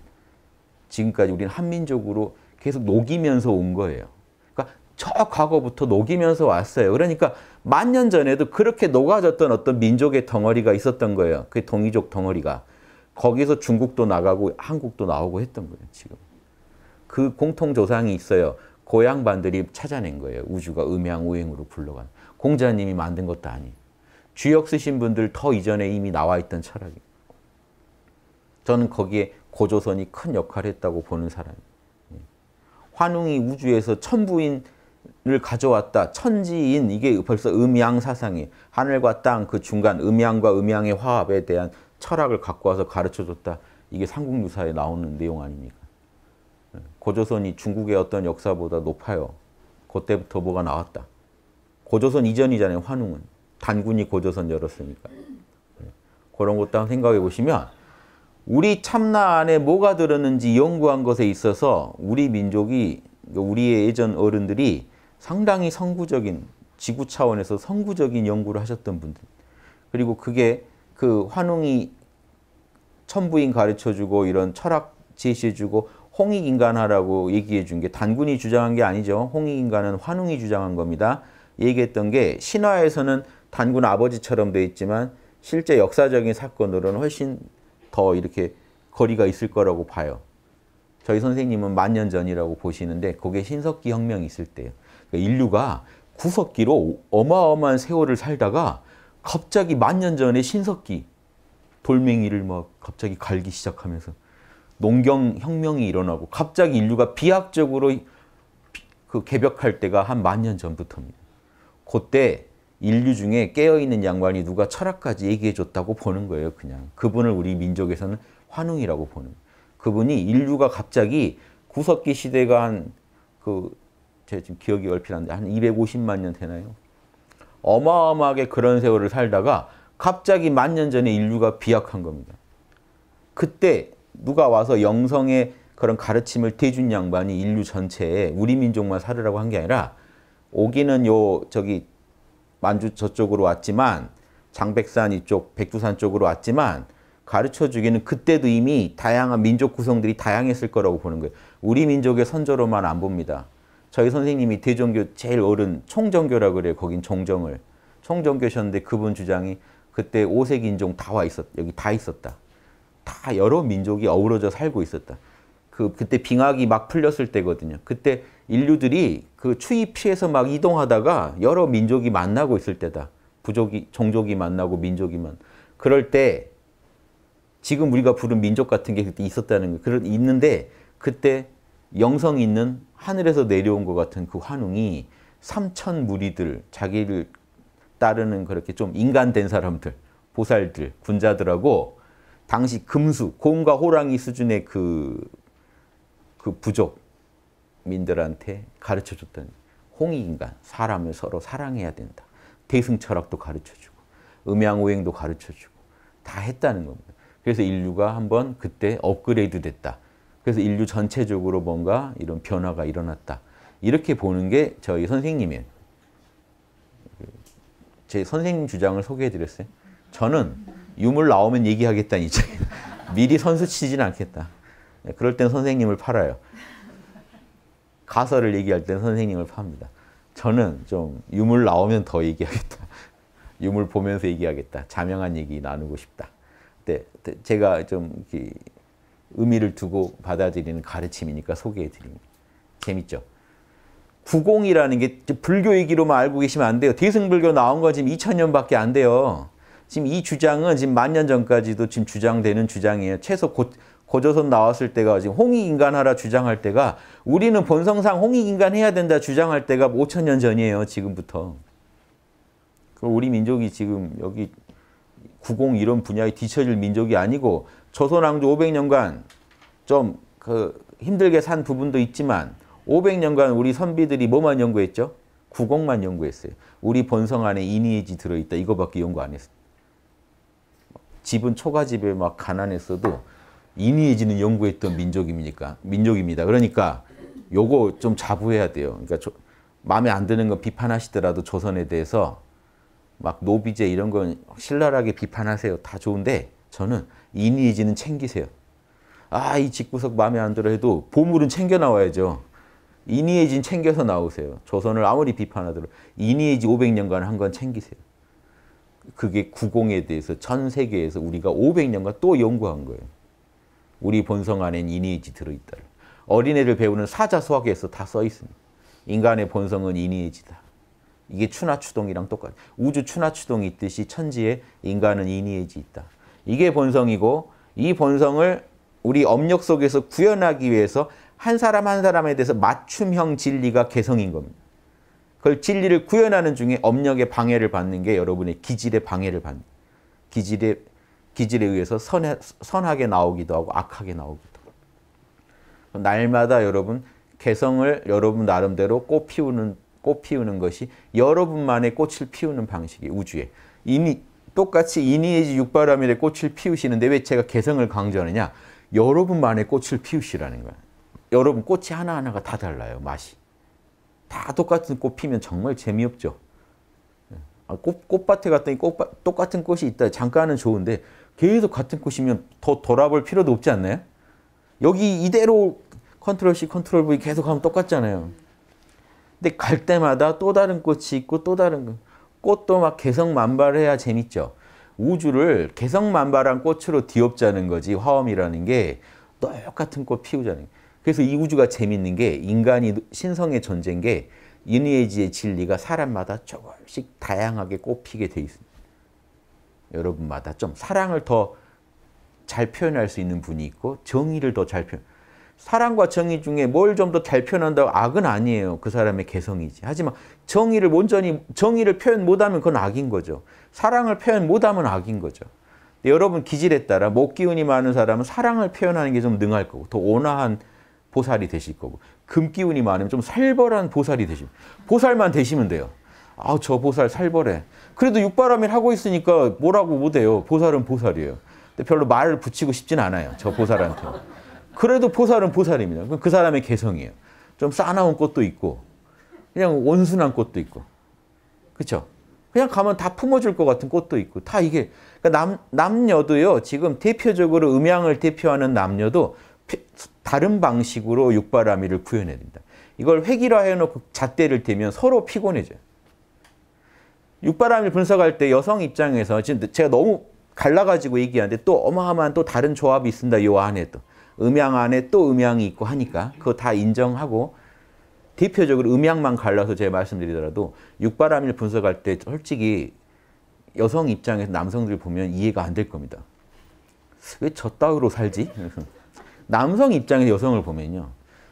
Speaker 1: 지금까지 우리는 한민족으로 계속 녹이면서 온 거예요. 저 과거부터 녹이면서 왔어요. 그러니까 만 년 전에도 그렇게 녹아졌던 어떤 민족의 덩어리가 있었던 거예요. 그 동이족 덩어리가. 거기서 중국도 나가고 한국도 나오고 했던 거예요, 지금. 그 공통 조상이 있어요. 고향반들이 찾아낸 거예요. 우주가 음양오행으로 굴러간. 공자님이 만든 것도 아니에요. 주역 쓰신 분들 더 이전에 이미 나와 있던 철학이. 저는 거기에 고조선이 큰 역할을 했다고 보는 사람이에요. 예. 환웅이 우주에서 천부인 을 가져왔다. 천지인 이게 벌써 음양 사상이 하늘과 땅 그 중간 음양과 음양의 화합에 대한 철학을 갖고 와서 가르쳐줬다. 이게 삼국유사에 나오는 내용 아닙니까? 네. 고조선이 중국의 어떤 역사보다 높아요. 그때부터 뭐가 나왔다. 고조선 이전이잖아요. 환웅은. 단군이 고조선 열었으니까. 네. 그런 것도 한번 생각해 보시면 우리 참나 안에 뭐가 들었는지 연구한 것에 있어서 우리 민족이 우리의 예전 어른들이 상당히 선구적인 지구 차원에서 선구적인 연구를 하셨던 분들 그리고 그게 그 환웅이 천부인 가르쳐주고 이런 철학 제시해주고 홍익인간하라고 얘기해준 게 단군이 주장한 게 아니죠. 홍익인간은 환웅이 주장한 겁니다. 얘기했던 게 신화에서는 단군 아버지처럼 돼 있지만 실제 역사적인 사건으로는 훨씬 더 이렇게 거리가 있을 거라고 봐요. 저희 선생님은 만년 전이라고 보시는데 그게 신석기 혁명이 있을 때예요. 그러니까 인류가 구석기로 어마어마한 세월을 살다가 갑자기 만 년 전에 신석기 돌멩이를 막 갑자기 갈기 시작하면서 농경혁명이 일어나고 갑자기 인류가 비약적으로 그 개벽할 때가 한 만 년 전부터입니다. 그때 인류 중에 깨어있는 양반이 누가 철학까지 얘기해줬다고 보는 거예요. 그냥 그분을 우리 민족에서는 환웅이라고 보는 그분이 인류가 갑자기 구석기 시대가 한그 제 지금 기억이 얼핏한데 한 250만 년 되나요? 어마어마하게 그런 세월을 살다가 갑자기 만 년 전에 인류가 비약한 겁니다. 그때 누가 와서 영성의 그런 가르침을 대준 양반이 인류 전체에 우리 민족만 살으라고 한 게 아니라 오기는 요 저기 만주 저쪽으로 왔지만 장백산 이쪽 백두산 쪽으로 왔지만 가르쳐 주기는 그때도 이미 다양한 민족 구성들이 다양했을 거라고 보는 거예요. 우리 민족의 선조로만 안 봅니다. 저희 선생님이 대종교 제일 어른 총정교라 그래요. 거긴 종정을. 총정교셨는데 그분 주장이 그때 오색 인종 다 와 있었, 여기 다 있었다. 다 여러 민족이 어우러져 살고 있었다. 그, 그때 빙하기 막 풀렸을 때거든요. 그때 인류들이 그 추위 피해서 막 이동하다가 여러 민족이 만나고 있을 때다. 부족이, 종족이 만나고 민족이 만. 그럴 때 지금 우리가 부른 민족 같은 게 그때 있었다는 거. 그런 있는데 그때 영성 있는 하늘에서 내려온 것 같은 그 환웅이 삼천 무리들, 자기를 따르는 그렇게 좀 인간된 사람들, 보살들, 군자들하고 당시 금수, 곰과 호랑이 수준의 그, 그 부족민들한테 가르쳐줬던 홍익인간, 사람을 서로 사랑해야 된다. 대승철학도 가르쳐주고 음양오행도 가르쳐주고 다 했다는 겁니다. 그래서 인류가 한번 그때 업그레이드 됐다. 그래서 인류 전체적으로 뭔가 이런 변화가 일어났다. 이렇게 보는 게 저희 선생님이에요. 제 선생님 주장을 소개해드렸어요. 저는 유물 나오면 얘기하겠다 이제 [LAUGHS] 미리 선수 치진 않겠다. 네, 그럴 땐 선생님을 팔아요. 가설을 얘기할 땐 선생님을 팝니다. 저는 좀 유물 나오면 더 얘기하겠다. [LAUGHS] 유물 보면서 얘기하겠다. 자명한 얘기 나누고 싶다. 근데 네, 네, 제가 좀 의미를 두고 받아들이는 가르침이니까 소개해 드립니다. 재밌죠? 구공이라는 게 불교 얘기로만 알고 계시면 안 돼요. 대승불교 나온 거 지금 2 0년밖에안 돼요. 지금 이 주장은 지금 만 년 전까지도 지금 주장되는 주장이에요. 최소 고, 고조선 나왔을 때가 지금 홍익인간하라 주장할 때가 우리는 본성상 홍익인간 해야 된다 주장할 때가 5천년 전이에요. 지금부터. 그 우리 민족이 지금 여기 구공 이런 분야에 뒤처질 민족이 아니고 조선왕조 500년간 좀 그 힘들게 산 부분도 있지만 500년간 우리 선비들이 뭐만 연구했죠? 구공만 연구했어요. 우리 본성 안에 이니에지 들어있다. 이거밖에 연구 안 했어요. 집은 초가집에 막 가난했어도 이니에지는 연구했던 민족입니까? 민족입니다. 그러니까 요거 좀 자부해야 돼요. 그러니까 조, 마음에 안 드는 건 비판하시더라도 조선에 대해서 막 노비제 이런 건 신랄하게 비판하세요. 다 좋은데 저는 이니지는 챙기세요. 아, 이 집구석 마음에 안 들어 해도 보물은 챙겨 나와야죠. 이니에진 챙겨서 나오세요. 조선을 아무리 비판하더라도 이니에지 500년간 한 건 챙기세요. 그게 구공에 대해서 전 세계에서 우리가 500년간 또 연구한 거예요. 우리 본성 안엔 이니에지 들어있다. 어린애를 배우는 사자수학에서 다 써 있습니다. 인간의 본성은 이니에지다. 이게 추나추동이랑 똑같아요. 우주 추나추동이 있듯이 천지에 인간은 이니에지 있다. 이게 본성이고 이 본성을 우리 업력 속에서 구현하기 위해서 한 사람 한 사람에 대해서 맞춤형 진리가 개성인 겁니다. 그걸 진리를 구현하는 중에 업력의 방해를 받는 게 여러분의 기질의 방해를 받는 기질의 기질에 의해서 선해, 선하게 나오기도 하고 악하게 나오기도 하고 날마다 여러분 개성을 여러분 나름대로 꽃 피우는 꽃 피우는 것이 여러분만의 꽃을 피우는 방식이 우주에 이미 똑같이 이니에지 이육바라밀에 꽃을 피우시는데 왜 제가 개성을 강조하느냐? 여러분만의 꽃을 피우시라는 거예요. 여러분 꽃이 하나하나가 다 달라요. 맛이. 다 똑같은 꽃 피면 정말 재미없죠. 아, 꽃, 꽃밭에 갔더니 꽃밭, 똑같은 꽃이 있다. 잠깐은 좋은데 계속 같은 꽃이면 더 돌아볼 필요도 없지 않나요? 여기 이대로 컨트롤 C, 컨트롤 V 계속 하면 똑같잖아요. 근데 갈 때마다 또 다른 꽃이 있고 또 다른 꽃도 막 개성만발해야 재밌죠. 우주를 개성만발한 꽃으로 뒤엎자는 거지 화엄이라는 게 똑같은 꽃 피우자는 거 그래서 이 우주가 재밌는 게 인간이 신성의 존재인 게 인위의지의 진리가 사람마다 조금씩 다양하게 꽃피게 돼 있습니다. 여러분마다 좀 사랑을 더 잘 표현할 수 있는 분이 있고 정의를 더 잘 표현 사랑과 정의 중에 뭘 좀 더 잘 표현한다고 악은 아니에요. 그 사람의 개성이지. 하지만 정의를 온전히 정의를 표현 못하면 그건 악인 거죠. 사랑을 표현 못하면 악인 거죠. 여러분 기질에 따라 목기운이 많은 사람은 사랑을 표현하는 게 좀 능할 거고 더 온화한 보살이 되실 거고 금기운이 많으면 좀 살벌한 보살이 되십니다. 보살만 되시면 돼요. 아저 보살 살벌해. 그래도 육바람일 하고 있으니까 뭐라고 못해요. 보살은 보살이에요. 근데 별로 말을 붙이고 싶진 않아요. 저 보살한테. 그래도 보살은 보살입니다. 그 사람의 개성이에요. 좀 싸나운 꽃도 있고 그냥 온순한 꽃도 있고 그렇 그냥 가면 다 품어줄 것 같은 꽃도 있고 다 이게 그러니까 남, 남녀도요 지금 대표적으로 음양을 대표하는 남녀도 다른 방식으로 육바라미를 구현해야 됩니다. 이걸 획일화 해놓고 잣대를 대면 서로 피곤해져요. 육바라미 분석할 때 여성 입장에서 지금 제가 너무 갈라가지고 얘기하는데 또 어마어마한 또 다른 조합이 있습니다. 요 안에 또. 음향 안에 또음향이 있고 하니까 그거 다 인정하고 대표적으로 음향만 갈라서 제가 말씀드리더라도 육바람일 분석할 때 솔직히 여성 입장에서 남성들 보면 이해가 안 될 겁니다. 왜 저 따위로 살지? [LAUGHS] 남성 입장에서 여성을 보면요.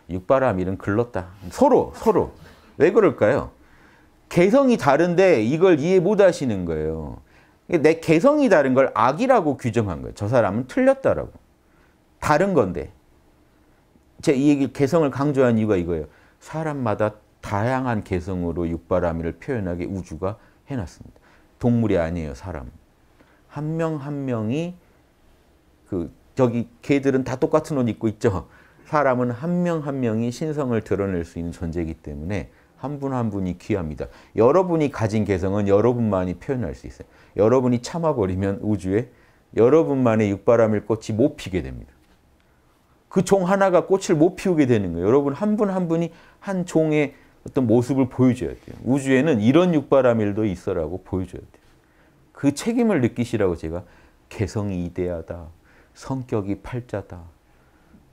Speaker 1: 육바람일은 글렀다. 서로 서로. 왜 그럴까요? 개성이 다른데 이걸 이해 못 하시는 거예요. 내 개성이 다른 걸 악이라고 규정한 거예요. 저 사람은 틀렸다라고. 다른 건데 제 이 얘기 개성을 강조한 이유가 이거예요. 사람마다 다양한 개성으로 육바라밀을 표현하게 우주가 해놨습니다. 동물이 아니에요, 사람. 한 명한 한 명이 그 저기 개들은 다 똑같은 옷 입고 있죠. 사람은 한 명한 한 명이 신성을 드러낼 수 있는 존재이기 때문에 한 분한 한 분이 귀합니다. 여러분이 가진 개성은 여러분만이 표현할 수 있어요. 여러분이 참아버리면 우주에 여러분만의 육바람일 꽃이 못 피게 됩니다. 그종 하나가 꽃을 못 피우게 되는 거예요. 여러분 한 분한 한 분이 한 종의 어떤 모습을 보여줘야 돼요. 우주에는 이런 육바라밀도 있어라고 보여줘야 돼요. 그 책임을 느끼시라고 제가 개성이 이대하다, 성격이 팔자다,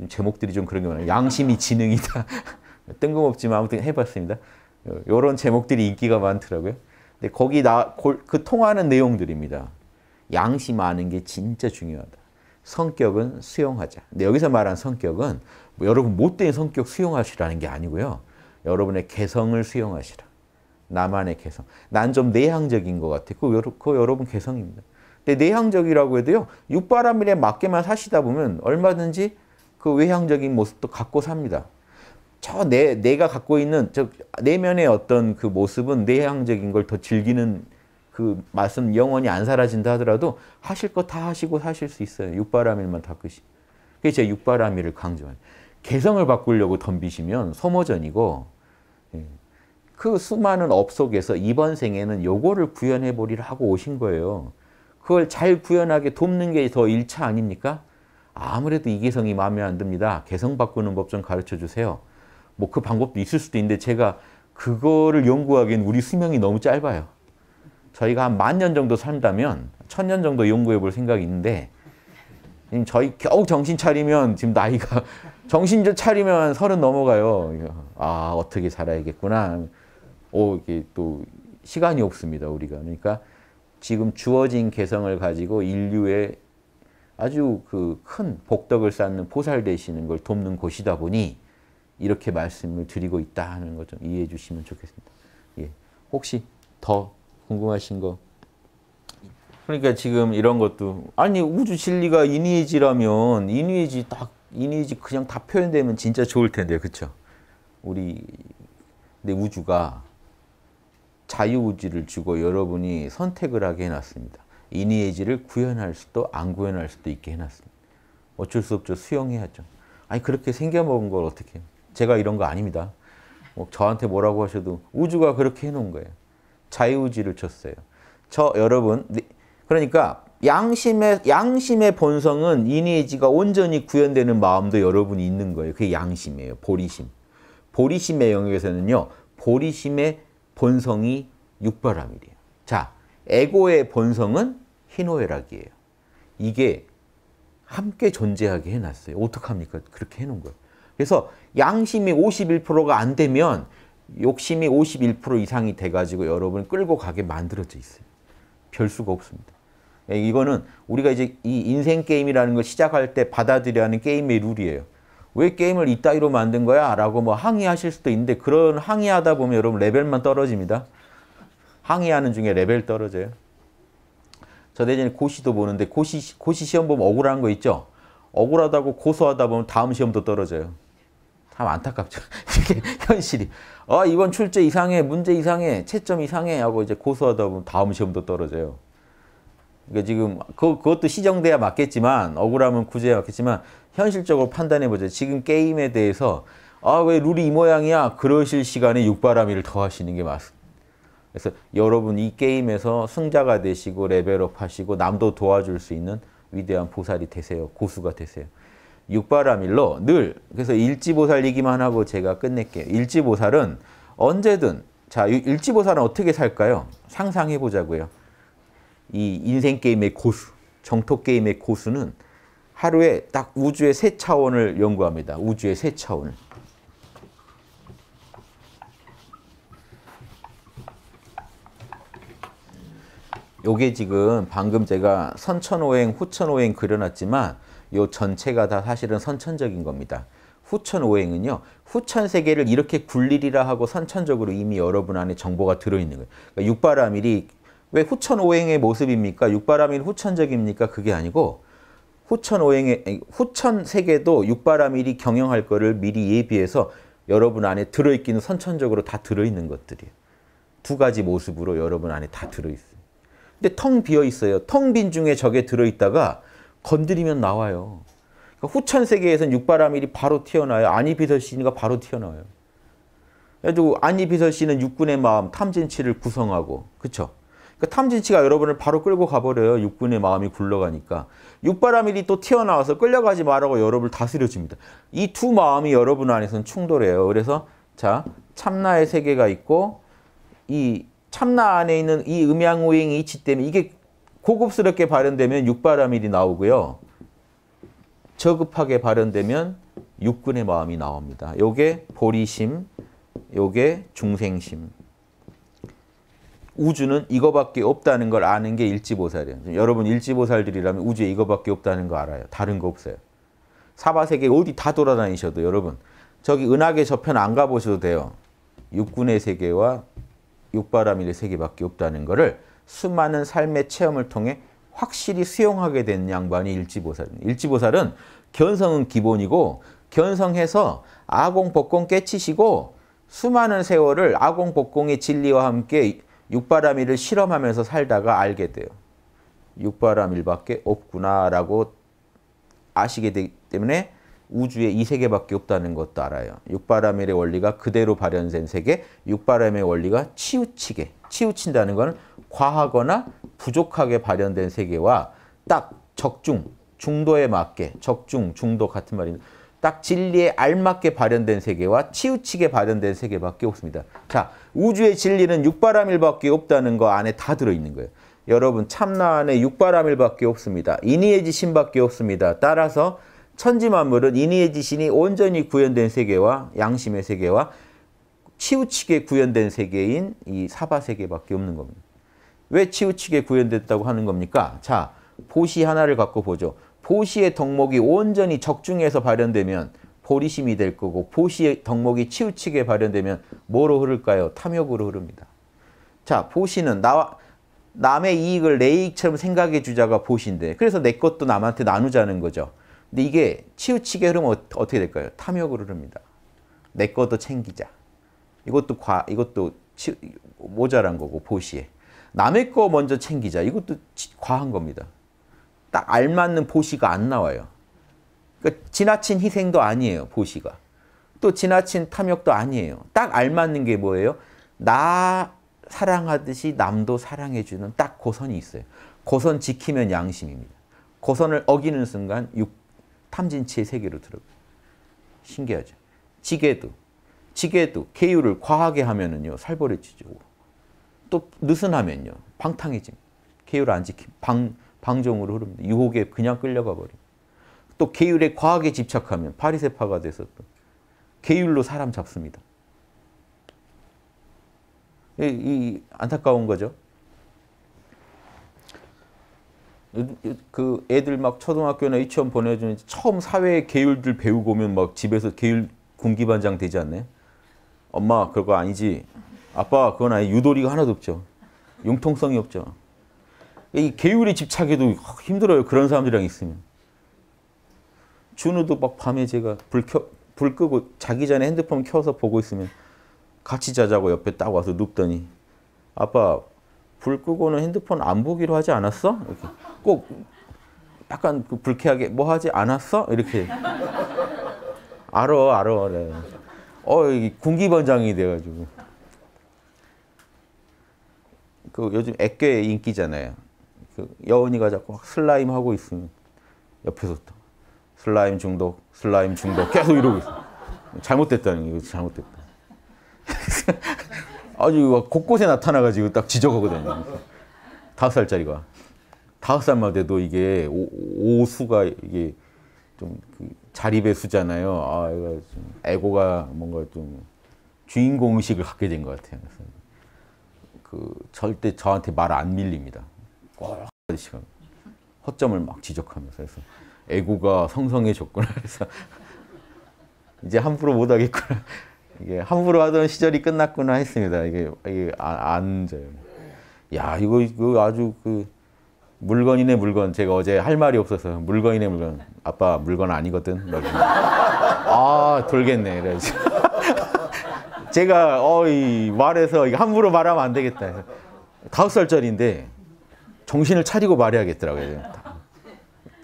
Speaker 1: 제목들이 좀 그런 게 많아요. 양심이 지능이다. [LAUGHS] 뜬금없지만 아무튼 해봤습니다. 이런 제목들이 인기가 많더라고요. 근데 거기 나, 그 통하는 내용들입니다. 양심 아는 게 진짜 중요하다. 성격은 수용하자. 근데 여기서 말한 성격은 뭐 여러분 못된 성격 수용하시라는 게 아니고요. 여러분의 개성을 수용하시라. 나만의 개성. 난 좀 내향적인 것 같아. 그 여러분 개성입니다. 근데 내향적이라고 해도요. 육바람일에 맞게만 사시다 보면 얼마든지 그 외향적인 모습도 갖고 삽니다. 저 내, 내가 갖고 있는 저 내면의 어떤 그 모습은 내향적인 걸 더 즐기는 그 말씀 영원히 안 사라진다 하더라도 하실 거 다 하시고 사실 수 있어요. 육바라밀만 닦으시. 그게 제 육바라밀을 강조한. 개성을 바꾸려고 덤비시면 소모전이고 예. 그 수많은 업 속에서 이번 생에는 요거를 구현해 보리라 하고 오신 거예요. 그걸 잘 구현하게 돕는 게 더 1차 아닙니까? 아무래도 이 개성이 마음에 안 듭니다. 개성 바꾸는 법 좀 가르쳐 주세요. 뭐 그 방법도 있을 수도 있는데 제가 그거를 연구하기엔 우리 수명이 너무 짧아요. 저희가 한 만 년 정도 산다면 천 년 정도 연구해 볼 생각이 있는데 지금 저희 겨우 정신 차리면 지금 나이가 [LAUGHS] 정신 좀 차리면 서른 넘어가요. 아 어떻게 살아야겠구나. 오 이게 또 시간이 없습니다 우리가 그러니까 지금 주어진 개성을 가지고 인류의 아주 그 큰 복덕을 쌓는 보살 되시는 걸 돕는 곳이다 보니 이렇게 말씀을 드리고 있다 하는 것 좀 이해해 주시면 좋겠습니다. 예. 혹시 더 궁금하신 거. 그러니까 지금 이런 것도 아니 우주 진리가 인위의지라면 인위의지 딱 인위의지 그냥 다 표현되면 진짜 좋을 텐데 그렇죠? 우리 내 우주가 자유우주를 주고 여러분이 선택을 하게 해놨습니다. 인위의지를 구현할 수도 안 구현할 수도 있게 해놨습니다. 어쩔 수 없죠. 수용해야죠. 아니 그렇게 생겨먹은 걸 어떻게 제가 이런 거 아닙니다. 뭐 저한테 뭐라고 하셔도 우주가 그렇게 해놓은 거예요. 자유지를 의 쳤어요. 저 여러분 네. 그러니까 양심의 양심의 본성은 이니지가 온전히 구현되는 마음도 여러분이 있는 거예요. 그게 양심이에요. 보리심. 보리심의 영역에서는요. 보리심의 본성이 육바람이에요 자, 에고의 본성은 희노애락이에요. 이게 함께 존재하게 해놨어요. 어떡합니까? 그렇게 해놓은 거예요. 그래서 양심이 51%가 안 되면 욕심이 51% 이상이 돼가지고 여러분을 끌고 가게 만들어져 있어요. 별 수가 없습니다. 예, 이거는 우리가 이제 이 인생 게임이라는 걸 시작할 때 받아들여야 하는 게임의 룰이에요. 왜 게임을 이따위로 만든 거야? 라고 뭐 항의하실 수도 있는데 그런 항의하다 보면 여러분 레벨만 떨어집니다. 항의하는 중에 레벨 떨어져요. 저 대신에 고시도 보는데 고시, 고시 시험 보면 억울한 거 있죠? 억울하다고 고소하다 보면 다음 시험도 떨어져요. 참 안타깝죠. [LAUGHS] 이게 현실이. 아 이번 출제 이상해, 문제 이상해, 채점 이상해 하고 이제 고소하다 보면 다음 시험도 떨어져요. 그러니까 지금 그, 그것도 시정돼야 맞겠지만 억울하면 구제해야 맞겠지만 현실적으로 판단해보죠. 지금 게임에 대해서 아왜 룰이 이 모양이야 그러실 시간에 육바라미를 더 하시는 게 맞습니다. 그래서 여러분 이 게임에서 승자가 되시고 레벨업 하시고 남도 도와줄 수 있는 위대한 보살이 되세요. 고수가 되세요. 육바라밀로 늘 그래서 일지보살이기만 하고 제가 끝낼게요. 일지보살은 언제든 자 일지보살은 어떻게 살까요? 상상해 보자고요. 이 인생 게임의 고수, 정토 게임의 고수는 하루에 딱 우주의 세 차원을 연구합니다. 우주의 세차원 요게 지금 방금 제가 선천오행, 후천오행 그려놨지만 요 전체가 다 사실은 선천적인 겁니다. 후천오행은요. 후천세계를 이렇게 굴리리라 하고 선천적으로 이미 여러분 안에 정보가 들어있는 거예요. 그러니까 육바라밀이 왜 후천오행의 모습입니까? 육바라밀 후천적입니까? 그게 아니고 후천오행의 후천세계도 육바라밀이 경영할 거를 미리 예비해서 여러분 안에 들어있기는 선천적으로 다 들어있는 것들이에요. 두 가지 모습으로 여러분 안에 다 들어있어요. 근데 텅 비어 있어요. 텅 빈 중에 저게 들어있다가 건드리면 나와요. 그러니까 후천 세계에서는 육바라밀이 바로 튀어나와요. 안이비설 씨가 바로 튀어나와요. 그래도 안이비설 씨는 육군의 마음, 탐진치를 구성하고, 그렇죠? 그러니까 탐진치가 여러분을 바로 끌고 가버려요. 육군의 마음이 굴러가니까. 육바라밀이 또 튀어나와서 끌려가지 말라고 여러분을 다스려줍니다. 이 두 마음이 여러분 안에서는 충돌해요. 그래서 자 참나의 세계가 있고 이 참나 안에 있는 이 음양오행이 있기 때문에 이게 고급스럽게 발현되면 육바라밀이 나오고요. 저급하게 발현되면 육군의 마음이 나옵니다. 요게 보리심, 요게 중생심. 우주는 이거밖에 없다는 걸 아는 게 일지보살이에요. 여러분 일지보살들이라면 우주에 이거밖에 없다는 거 알아요. 다른 거 없어요. 사바세계 어디 다 돌아다니셔도 여러분 저기 은하계 저편 안 가보셔도 돼요. 육군의 세계와 육바라밀의 세계밖에 없다는 거를 수많은 삶의 체험을 통해 확실히 수용하게 된 양반이 일지보살입니다. 일지보살은 견성은 기본이고 견성해서 아공, 복공 깨치시고 수많은 세월을 아공, 복공의 진리와 함께 육바람일을 실험하면서 살다가 알게 돼요. 육바람일밖에 없구나라고 아시게 되기 때문에 우주에 이 세계밖에 없다는 것도 알아요. 육바람일의 원리가 그대로 발현된 세계, 육바람의 원리가 치우치게 치우친다는 건 과하거나 부족하게 발현된 세계와 딱 적중, 중도에 맞게, 적중, 중도 같은 말입니다. 딱 진리에 알맞게 발현된 세계와 치우치게 발현된 세계밖에 없습니다. 자, 우주의 진리는 육바라밀밖에 없다는 거 안에 다 들어있는 거예요. 여러분 참나 안에 육바라밀밖에 없습니다. 인의의 지신밖에 없습니다. 따라서 천지만물은 인의의 지신이 온전히 구현된 세계와 양심의 세계와 치우치게 구현된 세계인 이 사바 세계밖에 없는 겁니다. 왜 치우치게 구현됐다고 하는 겁니까? 자, 보시 하나를 갖고 보죠. 보시의 덕목이 온전히 적중해서 발현되면 보리심이 될 거고 보시의 덕목이 치우치게 발현되면 뭐로 흐를까요? 탐욕으로 흐릅니다. 자, 보시는 나 남의 이익을 내 이익처럼 생각해 주자가 보시인데 그래서 내 것도 남한테 나누자는 거죠. 근데 이게 치우치게 흐르면 어, 떻게 될까요? 탐욕으로 흐릅니다. 내 것도 챙기자. 이것도 과, 이것도 치, 모자란 거고 보시에. 남의 거 먼저 챙기자. 이것도 과한 겁니다. 딱 알맞는 보시가 안 나와요. 그러니까 지나친 희생도 아니에요. 보시가. 또 지나친 탐욕도 아니에요. 딱 알맞는 게 뭐예요? 나 사랑하듯이 남도 사랑해주는 딱 고선이 있어요. 고선 지키면 양심입니다. 고선을 어기는 순간 육, 탐진치의 세계로 들어가요. 신기하죠? 지게도 지게도 개율을 과하게 하면은요 살벌해지죠. 또 느슨하면요 방탕해집니다. 계율 안 지킴 방 방종으로 흐릅니다. 유혹에 그냥 끌려가 버립니다. 또 계율에 과하게 집착하면 파리세파가 돼서 또 계율로 사람 잡습니다. 이, 이 안타까운 거죠. 그 애들 막 초등학교나 유치원 보내주는 처음 사회의 계율들 배우고 오면 막 집에서 계율 군기반장 되지 않나요? 엄마 그거 아니지. 아빠 그건 아니 유도리가 하나도 없죠. 융통성이 없죠. 이 계율에 집착해도 힘들어요. 그런 사람들이랑 있으면. 준우도 막 밤에 제가 불, 켜, 불 끄고 자기 전에 핸드폰 켜서 보고 있으면 같이 자자고 옆에 딱 와서 눕더니 아빠 불 끄고는 핸드폰 안 보기로 하지 않았어? 이렇게 꼭 약간 그 불쾌하게 뭐 하지 않았어? 이렇게 알어 알어 그래. 어, 군기반장이 돼가지고. 그 요즘 액괴 인기잖아요. 그여운이가 자꾸 슬라임 하고 있으면 옆에서 또 슬라임 중독, 슬라임 중독 계속 이러고 있어. 잘못됐다는 거 잘못됐다. [LAUGHS] 아주 곳곳에 나타나가지고 딱 지적하거든요. 다섯 살짜리가. 다섯 살만 돼도 이게 오, 오수가 이게 좀그 자립배수잖아요 아, 이거 좀 에고가 뭔가 좀 주인공 식을 갖게 된 것 같아요. 그래서 그 절대 저한테 말 안 밀립니다. 꼭시 허점을 막 지적하면서 해서 에고가 성성해졌구나. [LAUGHS] 그서 이제 함부로 못 하겠구나. 이게 함부로 하던 시절이 끝났구나 했습니다. 이게, 이게 아, 안, 져요 야, 이거, 이거 아주 그 물건이네 물건. 제가 어제 할 말이 없어서 물건이네 물건. 아빠 물건 아니거든. 아 돌겠네. 그래 [LAUGHS] 제가 어이 말해서 이거 함부로 말하면 안 되겠다. 다섯 살짜리인데 정신을 차리고 말해야겠더라고요.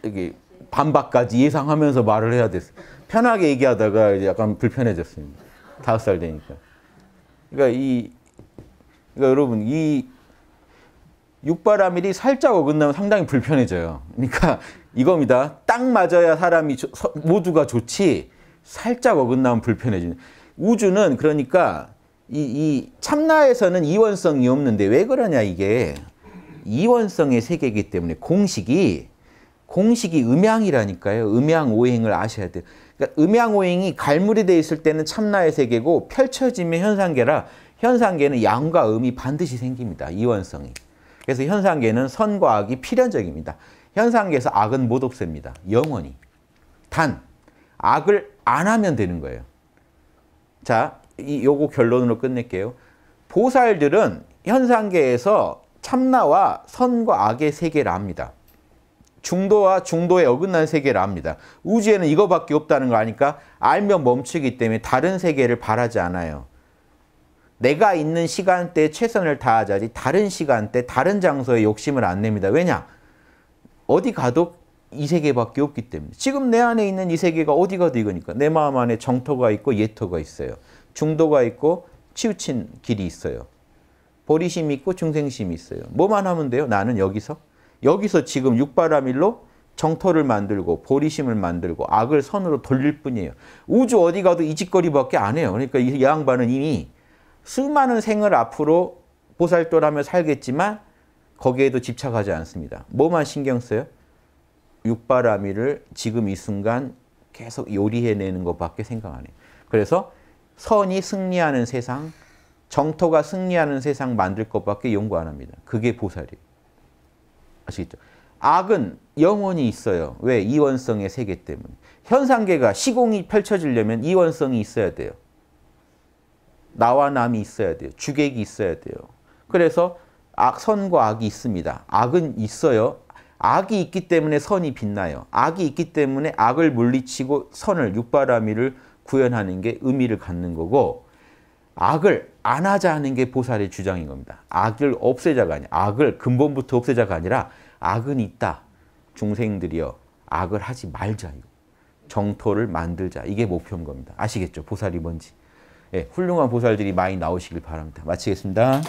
Speaker 1: 이게 반박까지 예상하면서 말을 해야 됐어. 편하게 얘기하다가 이제 약간 불편해졌습니다. 다섯 살 되니까. 그러니까 이 그러니까 여러분 이 육바라밀이 살짝 어긋나면 상당히 불편해져요. 그러니까 이겁니다. 딱 맞아야 사람이 조, 모두가 좋지 살짝 어긋나면 불편해지는. 우주는 그러니까 이, 이 참나에서는 이원성이 없는데 왜 그러냐 이게 이원성의 세계이기 때문에 공식이 공식이 음양이라니까요. 음양오행을 아셔야 돼요. 그러니까 음양오행이 갈무리 돼 있을 때는 참나의 세계고 펼쳐지면 현상계라 현상계는 양과 음이 반드시 생깁니다. 이원성이. 그래서 현상계는 선과 악이 필연적입니다. 현상계에서 악은 못 없앱니다. 영원히. 단, 악을 안 하면 되는 거예요. 자, 이, 요거 결론으로 끝낼게요. 보살들은 현상계에서 참나와 선과 악의 세계를 압니다. 중도와 중도에 어긋난 세계를 압니다. 우주에는 이거밖에 없다는 거 아니까 알면 멈추기 때문에 다른 세계를 바라지 않아요. 내가 있는 시간대에 최선을 다하자지 다른 시간대, 다른 장소에 욕심을 안 냅니다. 왜냐? 어디 가도 이 세계밖에 없기 때문에 지금 내 안에 있는 이 세계가 어디 가도 이거니까 내 마음 안에 정토가 있고 예토가 있어요. 중도가 있고 치우친 길이 있어요. 보리심이 있고 중생심이 있어요. 뭐만 하면 돼요? 나는 여기서? 여기서 지금 육바라밀로 정토를 만들고 보리심을 만들고 악을 선으로 돌릴 뿐이에요. 우주 어디 가도 이 짓거리밖에 안 해요. 그러니까 이 양반은 이미 수많은 생을 앞으로 보살도라며 살겠지만 거기에도 집착하지 않습니다. 뭐만 신경 써요? 육바라밀을 지금 이 순간 계속 요리해내는 것밖에 생각 안 해요. 그래서 선이 승리하는 세상, 정토가 승리하는 세상 만들 것밖에 연구 안 합니다. 그게 보살이에요. 아시겠죠? 악은 영원히 있어요. 왜? 이원성의 세계 때문에. 현상계가 시공이 펼쳐지려면 이원성이 있어야 돼요. 나와 남이 있어야 돼요. 주객이 있어야 돼요. 그래서 악, 선과 악이 있습니다. 악은 있어요. 악이 있기 때문에 선이 빛나요. 악이 있기 때문에 악을 물리치고 선을, 육바라밀을 구현하는 게 의미를 갖는 거고 악을 안 하자는 게 보살의 주장인 겁니다. 악을 없애자가 아니라 악을 근본부터 없애자가 아니라 악은 있다. 중생들이여 악을 하지 말자. 정토를 만들자. 이게 목표인 겁니다. 아시겠죠? 보살이 뭔지. 예, 훌륭한 보살들이 많이 나오시길 바랍니다. 마치겠습니다.